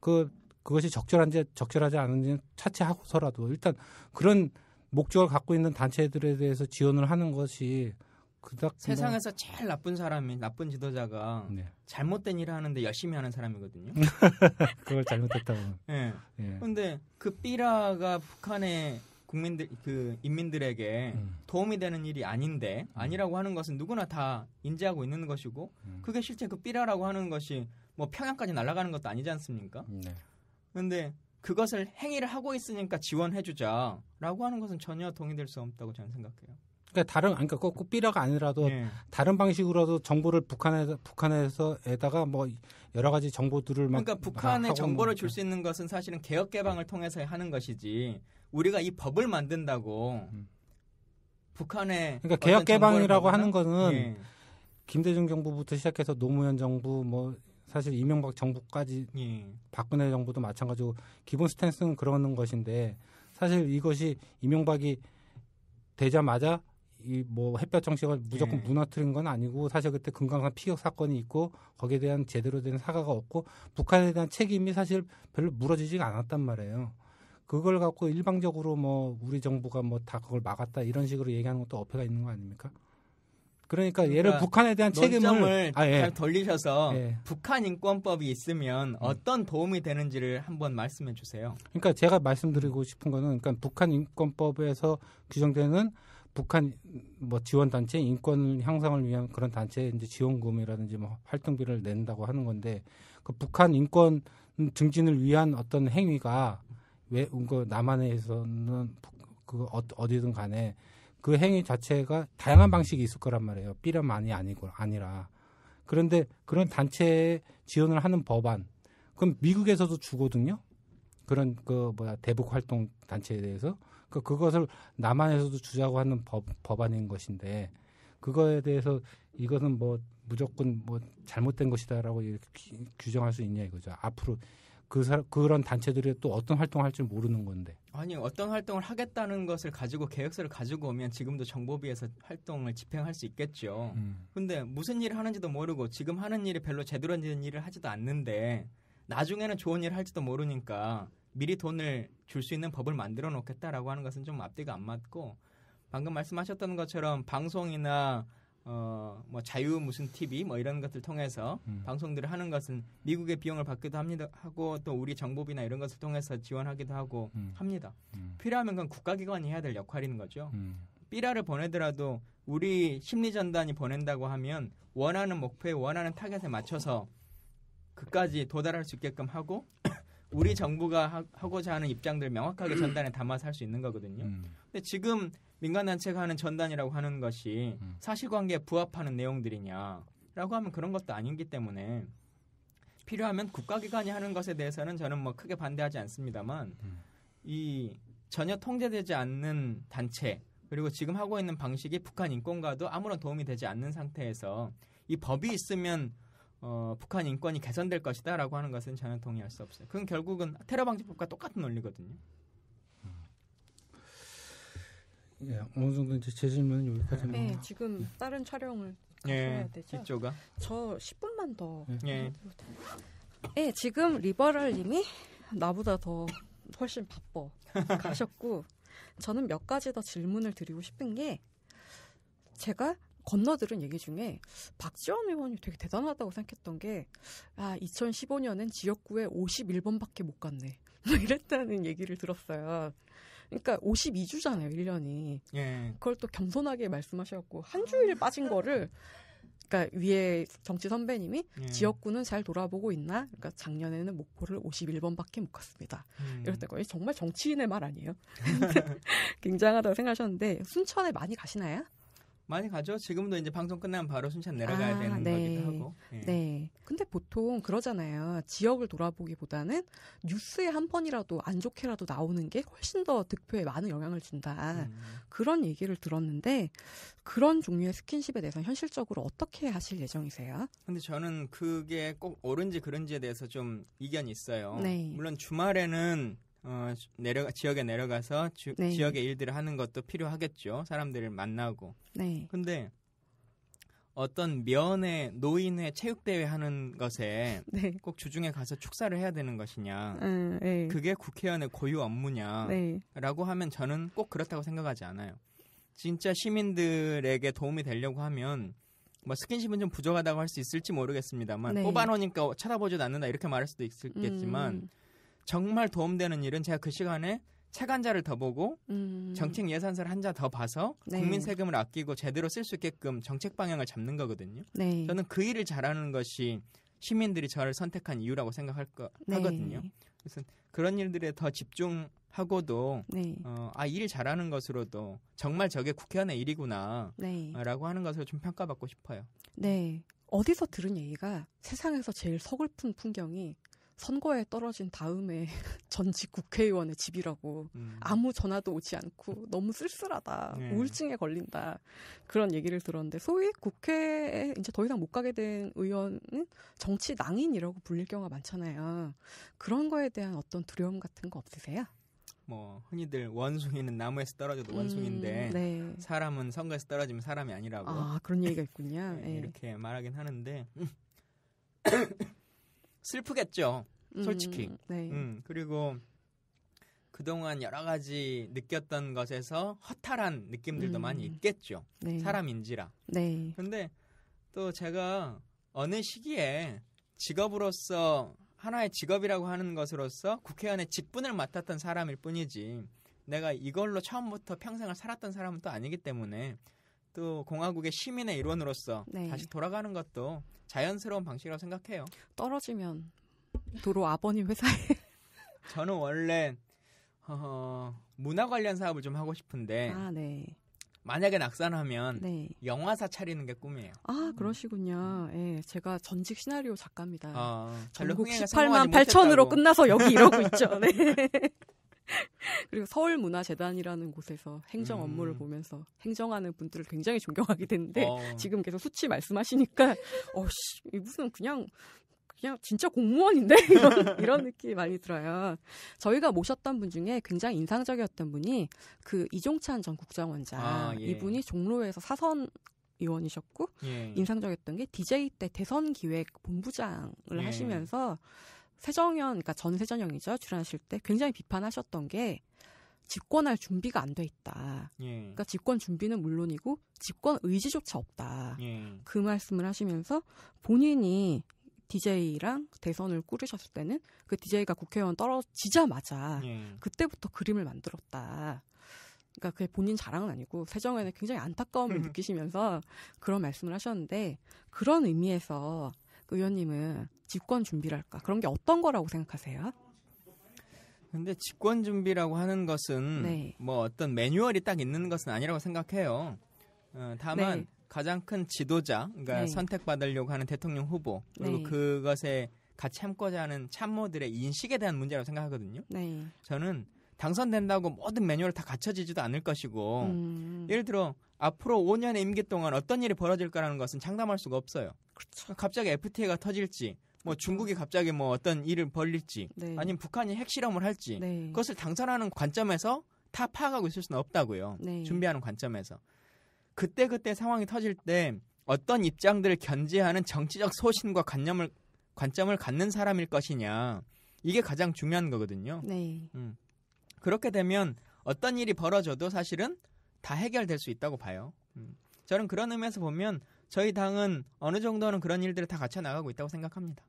그 그것이 적절한지 적절하지 않은지는 차치하고서라도 일단 그런 목적을 갖고 있는 단체들에 대해서 지원을 하는 것이 그닥 뭐 세상에서 뭐... 제일 나쁜 사람이 나쁜 지도자가 네. 잘못된 일을 하는데 열심히 하는 사람이거든요. [laughs] 그걸 잘못했다고. 예. 네. 예. 그런데 그 삐라가 북한의 국민들 그 인민들에게 음. 도움이 되는 일이 아닌데 음. 아니라고 하는 것은 누구나 다 인지하고 있는 것이고 음. 그게 실제 그 삐라라고 하는 것이 뭐 평양까지 날아가는 것도 아니지 않습니까? 네. 근데 그것을 행위를 하고 있으니까 지원해주자라고 하는 것은 전혀 동의될 수 없다고 저는 생각해요. 그러니까 다른 아니 그러니까 꼭 삐라가 아니라도 네. 다른 방식으로라도 정보를 북한에 북한에서에다가 뭐 여러 가지 정보들을 막 그러니까 북한에 정보를 줄 수 있는 것은 사실은 개혁 개방을 통해서 하는 것이지 우리가 이 법을 만든다고 음. 북한에 그러니까 개혁 개방이라고 하는 거는 네. 김대중 정부부터 시작해서 노무현 정부 뭐 사실 이명박 정부까지 예. 박근혜 정부도 마찬가지고 기본 스탠스는 그러는 것인데 사실 이것이 이명박이 되자마자 이뭐 햇볕 정책을 무조건 예. 무너뜨린 건 아니고 사실 그때 금강산 피격 사건이 있고 거기에 대한 제대로 된 사과가 없고 북한에 대한 책임이 사실 별로 무너지지가 않았단 말이에요. 그걸 갖고 일방적으로 뭐 우리 정부가 뭐 다 그걸 막았다 이런 식으로 얘기하는 것도 어폐가 있는 거 아닙니까? 그러니까, 그러니까 를 북한에 대한 책임을 아, 예. 잘 돌리셔서 예. 북한 인권법이 있으면 음. 어떤 도움이 되는지를 한번 말씀해 주세요. 그러니까 제가 말씀드리고 싶은 거는 그러니까 북한 인권법에서 규정되는 북한 뭐 지원 단체 인권 향상을 위한 그런 단체에 이제 지원금이라든지 뭐 활동비를 낸다고 하는 건데 그 북한 인권 증진을 위한 어떤 행위가 왜 그 남한에서는 그 어, 어디든 간에 그 행위 자체가 다양한 방식이 있을 거란 말이에요. 삐라만이 아니고 아니라. 그런데 그런 단체에 지원을 하는 법안. 그럼 미국에서도 주거든요. 그런 그 뭐야 대북 활동 단체에 대해서 그 그것을 남한에서도 주자고 하는 법 법안인 것인데 그거에 대해서 이것은 뭐 무조건 뭐 잘못된 것이다라고 이렇게 규정할 수 있냐 이거죠. 앞으로 그 사, 그런 단체들이 또 어떤 활동을 할지 모르는 건데. 아니 어떤 활동을 하겠다는 것을 가지고 계획서를 가지고 오면 지금도 정보비에서 활동을 집행할 수 있겠죠. 음. 근데 무슨 일을 하는지도 모르고 지금 하는 일이 별로 제대로 된 일을 하지도 않는데 나중에는 좋은 일을 할지도 모르니까 미리 돈을 줄 수 있는 법을 만들어 놓겠다라고 하는 것은 좀 앞뒤가 안 맞고 방금 말씀하셨던 것처럼 방송이나 어, 뭐 자유 무슨 TV 뭐 이런 것들 통해서 음. 방송들을 하는 것은 미국의 비용을 받기도 합니다 하고 또 우리 정보비나 이런 것을 통해서 지원하기도 하고 음. 합니다. 음. 필요하면 그건 국가기관이 해야 될 역할인 거죠. 음. 삐라를 보내더라도 우리 심리전단이 보낸다고 하면 원하는 목표에 원하는 타겟에 맞춰서 그까지 도달할 수 있게끔 하고 우리 정부가 하, 하 고자 하는 입장들 명확하게 전단에 담아서 할 수 있는 거거든요. 음. 근데 지금 민간단체가 하는 전단이라고 하는 것이 음. 사실관계에 부합하는 내용들이냐라고 하면 그런 것도 아니기 때문에 필요하면 국가기관이 하는 것에 대해서는 저는 뭐 크게 반대하지 않습니다만 음. 이 전혀 통제되지 않는 단체 그리고 지금 하고 있는 방식이 북한 인권과도 아무런 도움이 되지 않는 상태에서 이 법이 있으면 어, 북한 인권이 개선될 것이다라고 하는 것은 전혀 동의할 수 없어요. 그건 결국은 테러 방지법과 똑같은 논리거든요. 예, 어느 정도 이제 제 질문은 여기까지만. 네, 지금 네. 다른 촬영을 예, 되죠. 이쪽아. 저 10분만 더. 예. 예. 예, 지금 리버럴님이 나보다 더 훨씬 바빠 가셨고 저는 몇 가지 더 질문을 드리고 싶은 게 제가 건너들은 얘기 중에 박지원 의원이 되게 대단하다고 생각했던 게, 아, 2015년엔 지역구에 51번밖에 못 갔네. 뭐 이랬다는 얘기를 들었어요. 그러니까 52주잖아요, 1년이. 예. 그걸 또 겸손하게 말씀하셨고 한 주일 빠진 거를 그러니까 위에 정치 선배님이 예. 지역구는 잘 돌아보고 있나? 그러니까 작년에는 목포를 51번밖에 못 갔습니다. 음. 이랬던 거의 정말 정치인의 말 아니에요? [laughs] 굉장하다고 생각하셨는데 순천에 많이 가시나요? 많이 가죠. 지금도 이제 방송 끝나면 바로 순천 내려가야 아, 되는 네. 거기도 하고. 네. 네. 근데 보통 그러잖아요. 지역을 돌아보기보다는 뉴스에 한 번이라도 안 좋게라도 나오는 게 훨씬 더 득표에 많은 영향을 준다. 음. 그런 얘기를 들었는데 그런 종류의 스킨십에 대해서 현실적으로 어떻게 하실 예정이세요? 근데 저는 그게 꼭 옳은지 그런지에 대해서 좀 이견이 있어요. 네. 물론 주말에는 어, 내려 지역에 내려가서 주, 네. 지역의 일들을 하는 것도 필요하겠죠. 사람들을 만나고. 네. 근데 어떤 면의 노인의 체육대회 하는 것에 네. 꼭 주중에 가서 축사를 해야 되는 것이냐, 음, 네. 그게 국회의원의 고유 업무냐라고 네. 하면 저는 꼭 그렇다고 생각하지 않아요. 진짜 시민들에게 도움이 되려고 하면 뭐 스킨십은 좀 부족하다고 할 수 있을지 모르겠습니다만 네. 뽑아놓으니까 쳐다보지도 않는다 이렇게 말할 수도 음. 있겠지만 음. 정말 도움되는 일은 제가 그 시간에 책한 자를 더 보고 음. 정책 예산서를 한 자 더 봐서 네. 국민 세금을 아끼고 제대로 쓸 수 있게끔 정책 방향을 잡는 거거든요. 네. 저는 그 일을 잘하는 것이 시민들이 저를 선택한 이유라고 생각할 거 네. 하거든요. 그래서 그런 일들에 더 집중하고도 네. 어, 아일 잘하는 것으로도 정말 저게 국회의원의 일이구나라고 네. 하는 것으로 좀 평가받고 싶어요. 네. 어디서 들은 얘기가 세상에서 제일 서글픈 풍경이 선거에 떨어진 다음에 [laughs] 전직 국회의원의 집이라고 음. 아무 전화도 오지 않고 너무 쓸쓸하다 네. 우울증에 걸린다 그런 얘기를 들었는데 소위 국회에 이제 더 이상 못 가게 된 의원은 정치 낭인이라고 불릴 경우가 많잖아요 그런 거에 대한 어떤 두려움 같은 거 없으세요? 뭐 흔히들 원숭이는 나무에서 떨어져도 음, 원숭인데 음, 네. 사람은 선거에서 떨어지면 사람이 아니라고 아 그런 얘기가 있군요 [laughs] 네, 예. 이렇게 말하긴 하는데 슬프겠죠. 솔직히. 음, 네. 음, 그리고 그동안 여러 가지 느꼈던 것에서 허탈한 느낌들도 음, 많이 있겠죠. 네. 사람인지라. 네. 근데 또 제가 어느 시기에 직업으로서 하나의 직업이라고 하는 것으로서 국회의원의 직분을 맡았던 사람일 뿐이지 내가 이걸로 처음부터 평생을 살았던 사람은 또 아니기 때문에 또 공화국의 시민의 일원으로서 네. 다시 돌아가는 것도 자연스러운 방식이라고 생각해요. 떨어지면 도로 아버님 회사에 [laughs] 저는 원래 어, 문화 관련 사업을 좀 하고 싶은데 아, 네. 만약에 낙산하면 네. 영화사 차리는 게 꿈이에요. 아 그러시군요. 예, 네, 제가 전직 시나리오 작가입니다. 어, 전국 18만 8천으로 끝나서 여기 이러고 있죠. 네. [laughs] [laughs] 그리고 서울문화재단이라는 곳에서 행정 음. 업무를 음. 보면서 행정하는 분들을 굉장히 존경하게 됐는데 어. 지금 계속 수치 말씀하시니까 [laughs] 어씨 이 무슨 그냥 그냥 진짜 공무원인데 [laughs] 이런, 이런 느낌이 많이 들어요. 저희가 모셨던 분 중에 굉장히 인상적이었던 분이 그 이종찬 전 국정원장 아, 예. 이분이 종로에서 사선 의원이셨고 예. 인상적이었던 게 DJ 때 대선 기획 본부장을 예. 하시면서 세정연, 그러니까 전 세정연이죠. 출연하실 때 굉장히 비판하셨던 게 집권할 준비가 안 돼 있다. 예. 그러니까 집권 준비는 물론이고 집권 의지조차 없다. 예. 그 말씀을 하시면서 본인이 DJ랑 대선을 꾸리셨을 때는 그 DJ가 국회의원 떨어지자마자 예. 그때부터 그림을 만들었다. 그러니까 그게 본인 자랑은 아니고 세정에는 굉장히 안타까움을 [laughs] 느끼시면서 그런 말씀을 하셨는데 그런 의미에서 의원님은 집권 준비랄까 그런 게 어떤 거라고 생각하세요? 근데 집권 준비라고 하는 것은 네. 뭐 어떤 매뉴얼이 딱 있는 것은 아니라고 생각해요. 어, 다만 네. 가장 큰 지도자, 그러니까 네. 선택받으려고 하는 대통령 후보 그리고 네. 그것에 같이 참고자 하는 참모들의 인식에 대한 문제라고 생각하거든요. 네. 저는 당선된다고 모든 매뉴얼 다 갖춰지지도 않을 것이고 음. 예를 들어 앞으로 5년의 임기 동안 어떤 일이 벌어질까라는 것은 장담할 수가 없어요. 갑자기 FTA가 터질지 뭐 중국이 갑자기 뭐 어떤 일을 벌릴지 네. 아니면 북한이 핵실험을 할지 네. 그것을 당선하는 관점에서 다 파악하고 있을 수는 없다고요. 네. 준비하는 관점에서 그때 그때 상황이 터질 때 어떤 입장들을 견제하는 정치적 소신과 관념을 관점을 갖는 사람일 것이냐 이게 가장 중요한 거거든요. 네. 음. 그렇게 되면 어떤 일이 벌어져도 사실은 다 해결될 수 있다고 봐요. 음. 저는 그런 의미에서 보면 저희 당은 어느 정도는 그런 일들을 다 갖춰 나가고 있다고 생각합니다.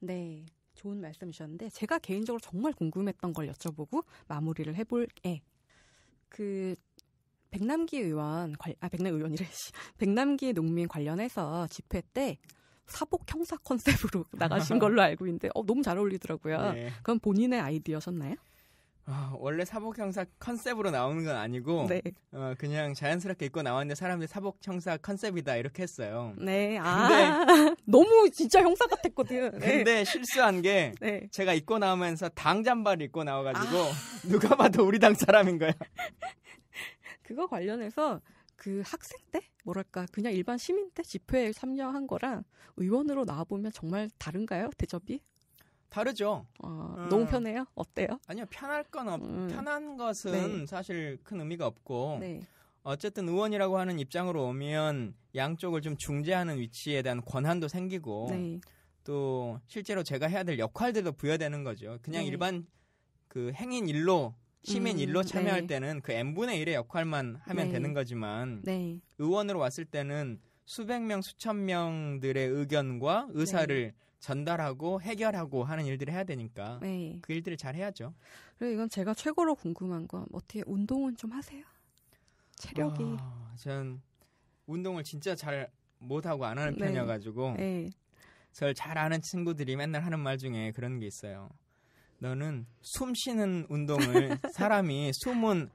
네. 좋은 말씀 이셨는데 제가 개인적으로 정말 궁금했던 걸 여쭤보고 마무리를 해볼게. 예. 그 백남기 의원 아 백남 의원이래 백남기 농민 관련해서 집회 때 사복 형사 컨셉으로 [laughs] 나가신 걸로 알고 있는데 어, 너무 잘 어울리더라고요. 네. 그럼 본인의 아이디어셨나요? 아, 원래 사복 형사 컨셉으로 나오는 건 아니고 네. 어, 그냥 자연스럽게 입고 나왔는데 사람들이 사복 형사 컨셉이다 이렇게 했어요. 네. 아. 근데 [laughs] 너무 진짜 형사 같았거든. 네. 근데 실수한 게 네. 제가 입고 나오면서 당 잠바를 입고 나와 가지고 아. 누가 봐도 우리 당 사람인 거야. [laughs] 그거 관련해서 그 학생 때 뭐랄까 그냥 일반 시민 때 집회에 참여한 거랑 의원으로 나와보면 정말 다른가요 대접이 다르죠. 어, 음. 너무 편해요? 어때요? 아니요, 편할 건 없, 음. 편한 것은 네. 사실 큰 의미가 없고, 네. 어쨌든 의원이라고 하는 입장으로 오면 양쪽을 좀 중재하는 위치에 대한 권한도 생기고, 네. 또 실제로 제가 해야 될 역할들도 부여되는 거죠. 그냥 네. 일반 그 행인 일로 시민 음, 일로 참여할 네. 때는 그 n분의 1의 역할만 하면 네. 되는 거지만, 의원으로 왔을 때는 수백 명, 수천 명들의 의견과 의사를 전달하고 해결하고 하는 일들을 해야 되니까 네. 그 일들을 잘 해야죠. 그리고 이건 제가 최고로 궁금한 건 어떻게 운동은 좀 하세요? 체력이. 아, 전 운동을 진짜 잘 못하고 안 하는 네. 편이어가지고 네. 저를 잘 아는 친구들이 맨날 하는 말 중에 그런 게 있어요. 너는 숨 쉬는 운동을 [laughs] 사람이 숨은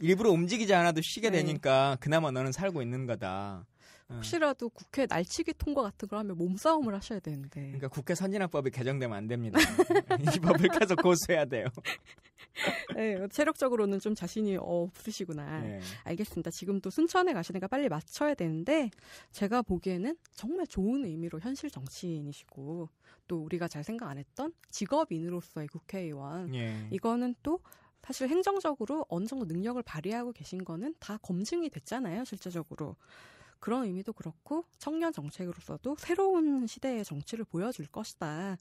일부러 움직이지 않아도 쉬게 네. 되니까 그나마 너는 살고 있는 거다. 혹시라도 국회 날치기 통과 같은 걸 하면 몸싸움을 하셔야 되는데. 그러니까 국회 선진화법이 개정되면 안 됩니다. [laughs] 이 법을 계속 고수해야 돼요. [laughs] 네, 체력적으로는 좀 자신이 없으시구나. 네. 알겠습니다. 지금도 순천에 가시니까 빨리 맞춰야 되는데 제가 보기에는 정말 좋은 의미로 현실 정치인이시고 또 우리가 잘 생각 안 했던 직업인으로서의 국회의원 네. 이거는 또 사실 행정적으로 어느 정도 능력을 발휘하고 계신 거는 다 검증이 됐잖아요, 실제적으로. 그런 의미도 그렇고 청년 정책으로서도 새로운 시대의 정치를 보여줄 것이다.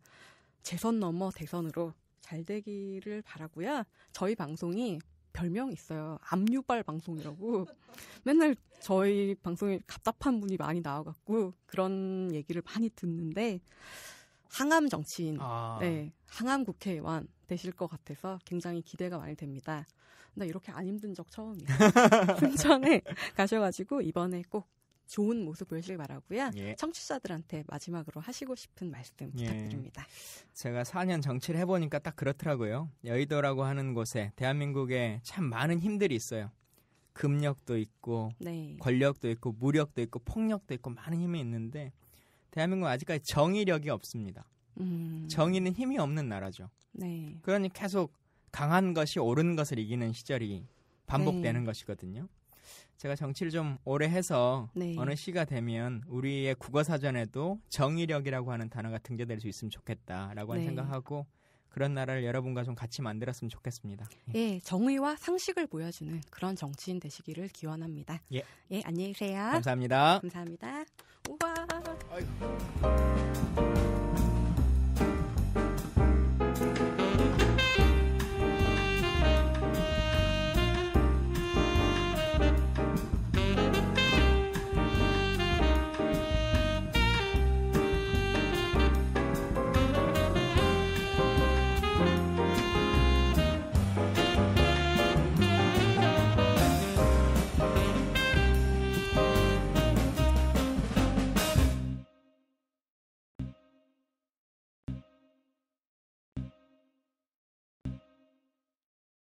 재선 넘어 대선으로 잘 되기를 바라고요. 저희 방송이 별명이 있어요. 압류발 방송이라고. [laughs] 맨날 저희 방송에 답답한 분이 많이 나와갖고 그런 얘기를 많이 듣는데 항암 정치인, 아. 네, 항암 국회의원 되실 것 같아서 굉장히 기대가 많이 됩니다. 나 이렇게 안 힘든 적 처음이에요. 춘천에 [laughs] 가셔가지고 이번에 꼭 좋은 모습 보여주길 바라고요. 예. 청취자들한테 마지막으로 하시고 싶은 말씀 예. 부탁드립니다. 예. 제가 4년 정치를 해보니까 딱 그렇더라고요. 여의도라고 하는 곳에 대한민국에 참 많은 힘들이 있어요. 금력도 있고 네. 권력도 있고 무력도 있고 폭력도 있고 많은 힘이 있는데 대한민국 아직까지 정의력이 없습니다. 음. 정의는 힘이 없는 나라죠. 네. 그러니 계속 강한 것이 옳은 것을 이기는 시절이 반복되는 네. 것이거든요. 제가 정치를 좀 오래 해서 네. 어느 시가 되면 우리의 국어 사전에도 정의력이라고 하는 단어가 등재될 수 있으면 좋겠다라고 네. 생각하고 그런 나라를 여러분과 좀 같이 만들었으면 좋겠습니다. 예. 예, 정의와 상식을 보여주는 그런 정치인 되시기를 기원합니다. 예, 예 안녕히 계세요. 감사합니다. 감사합니다. 우와. 아이고.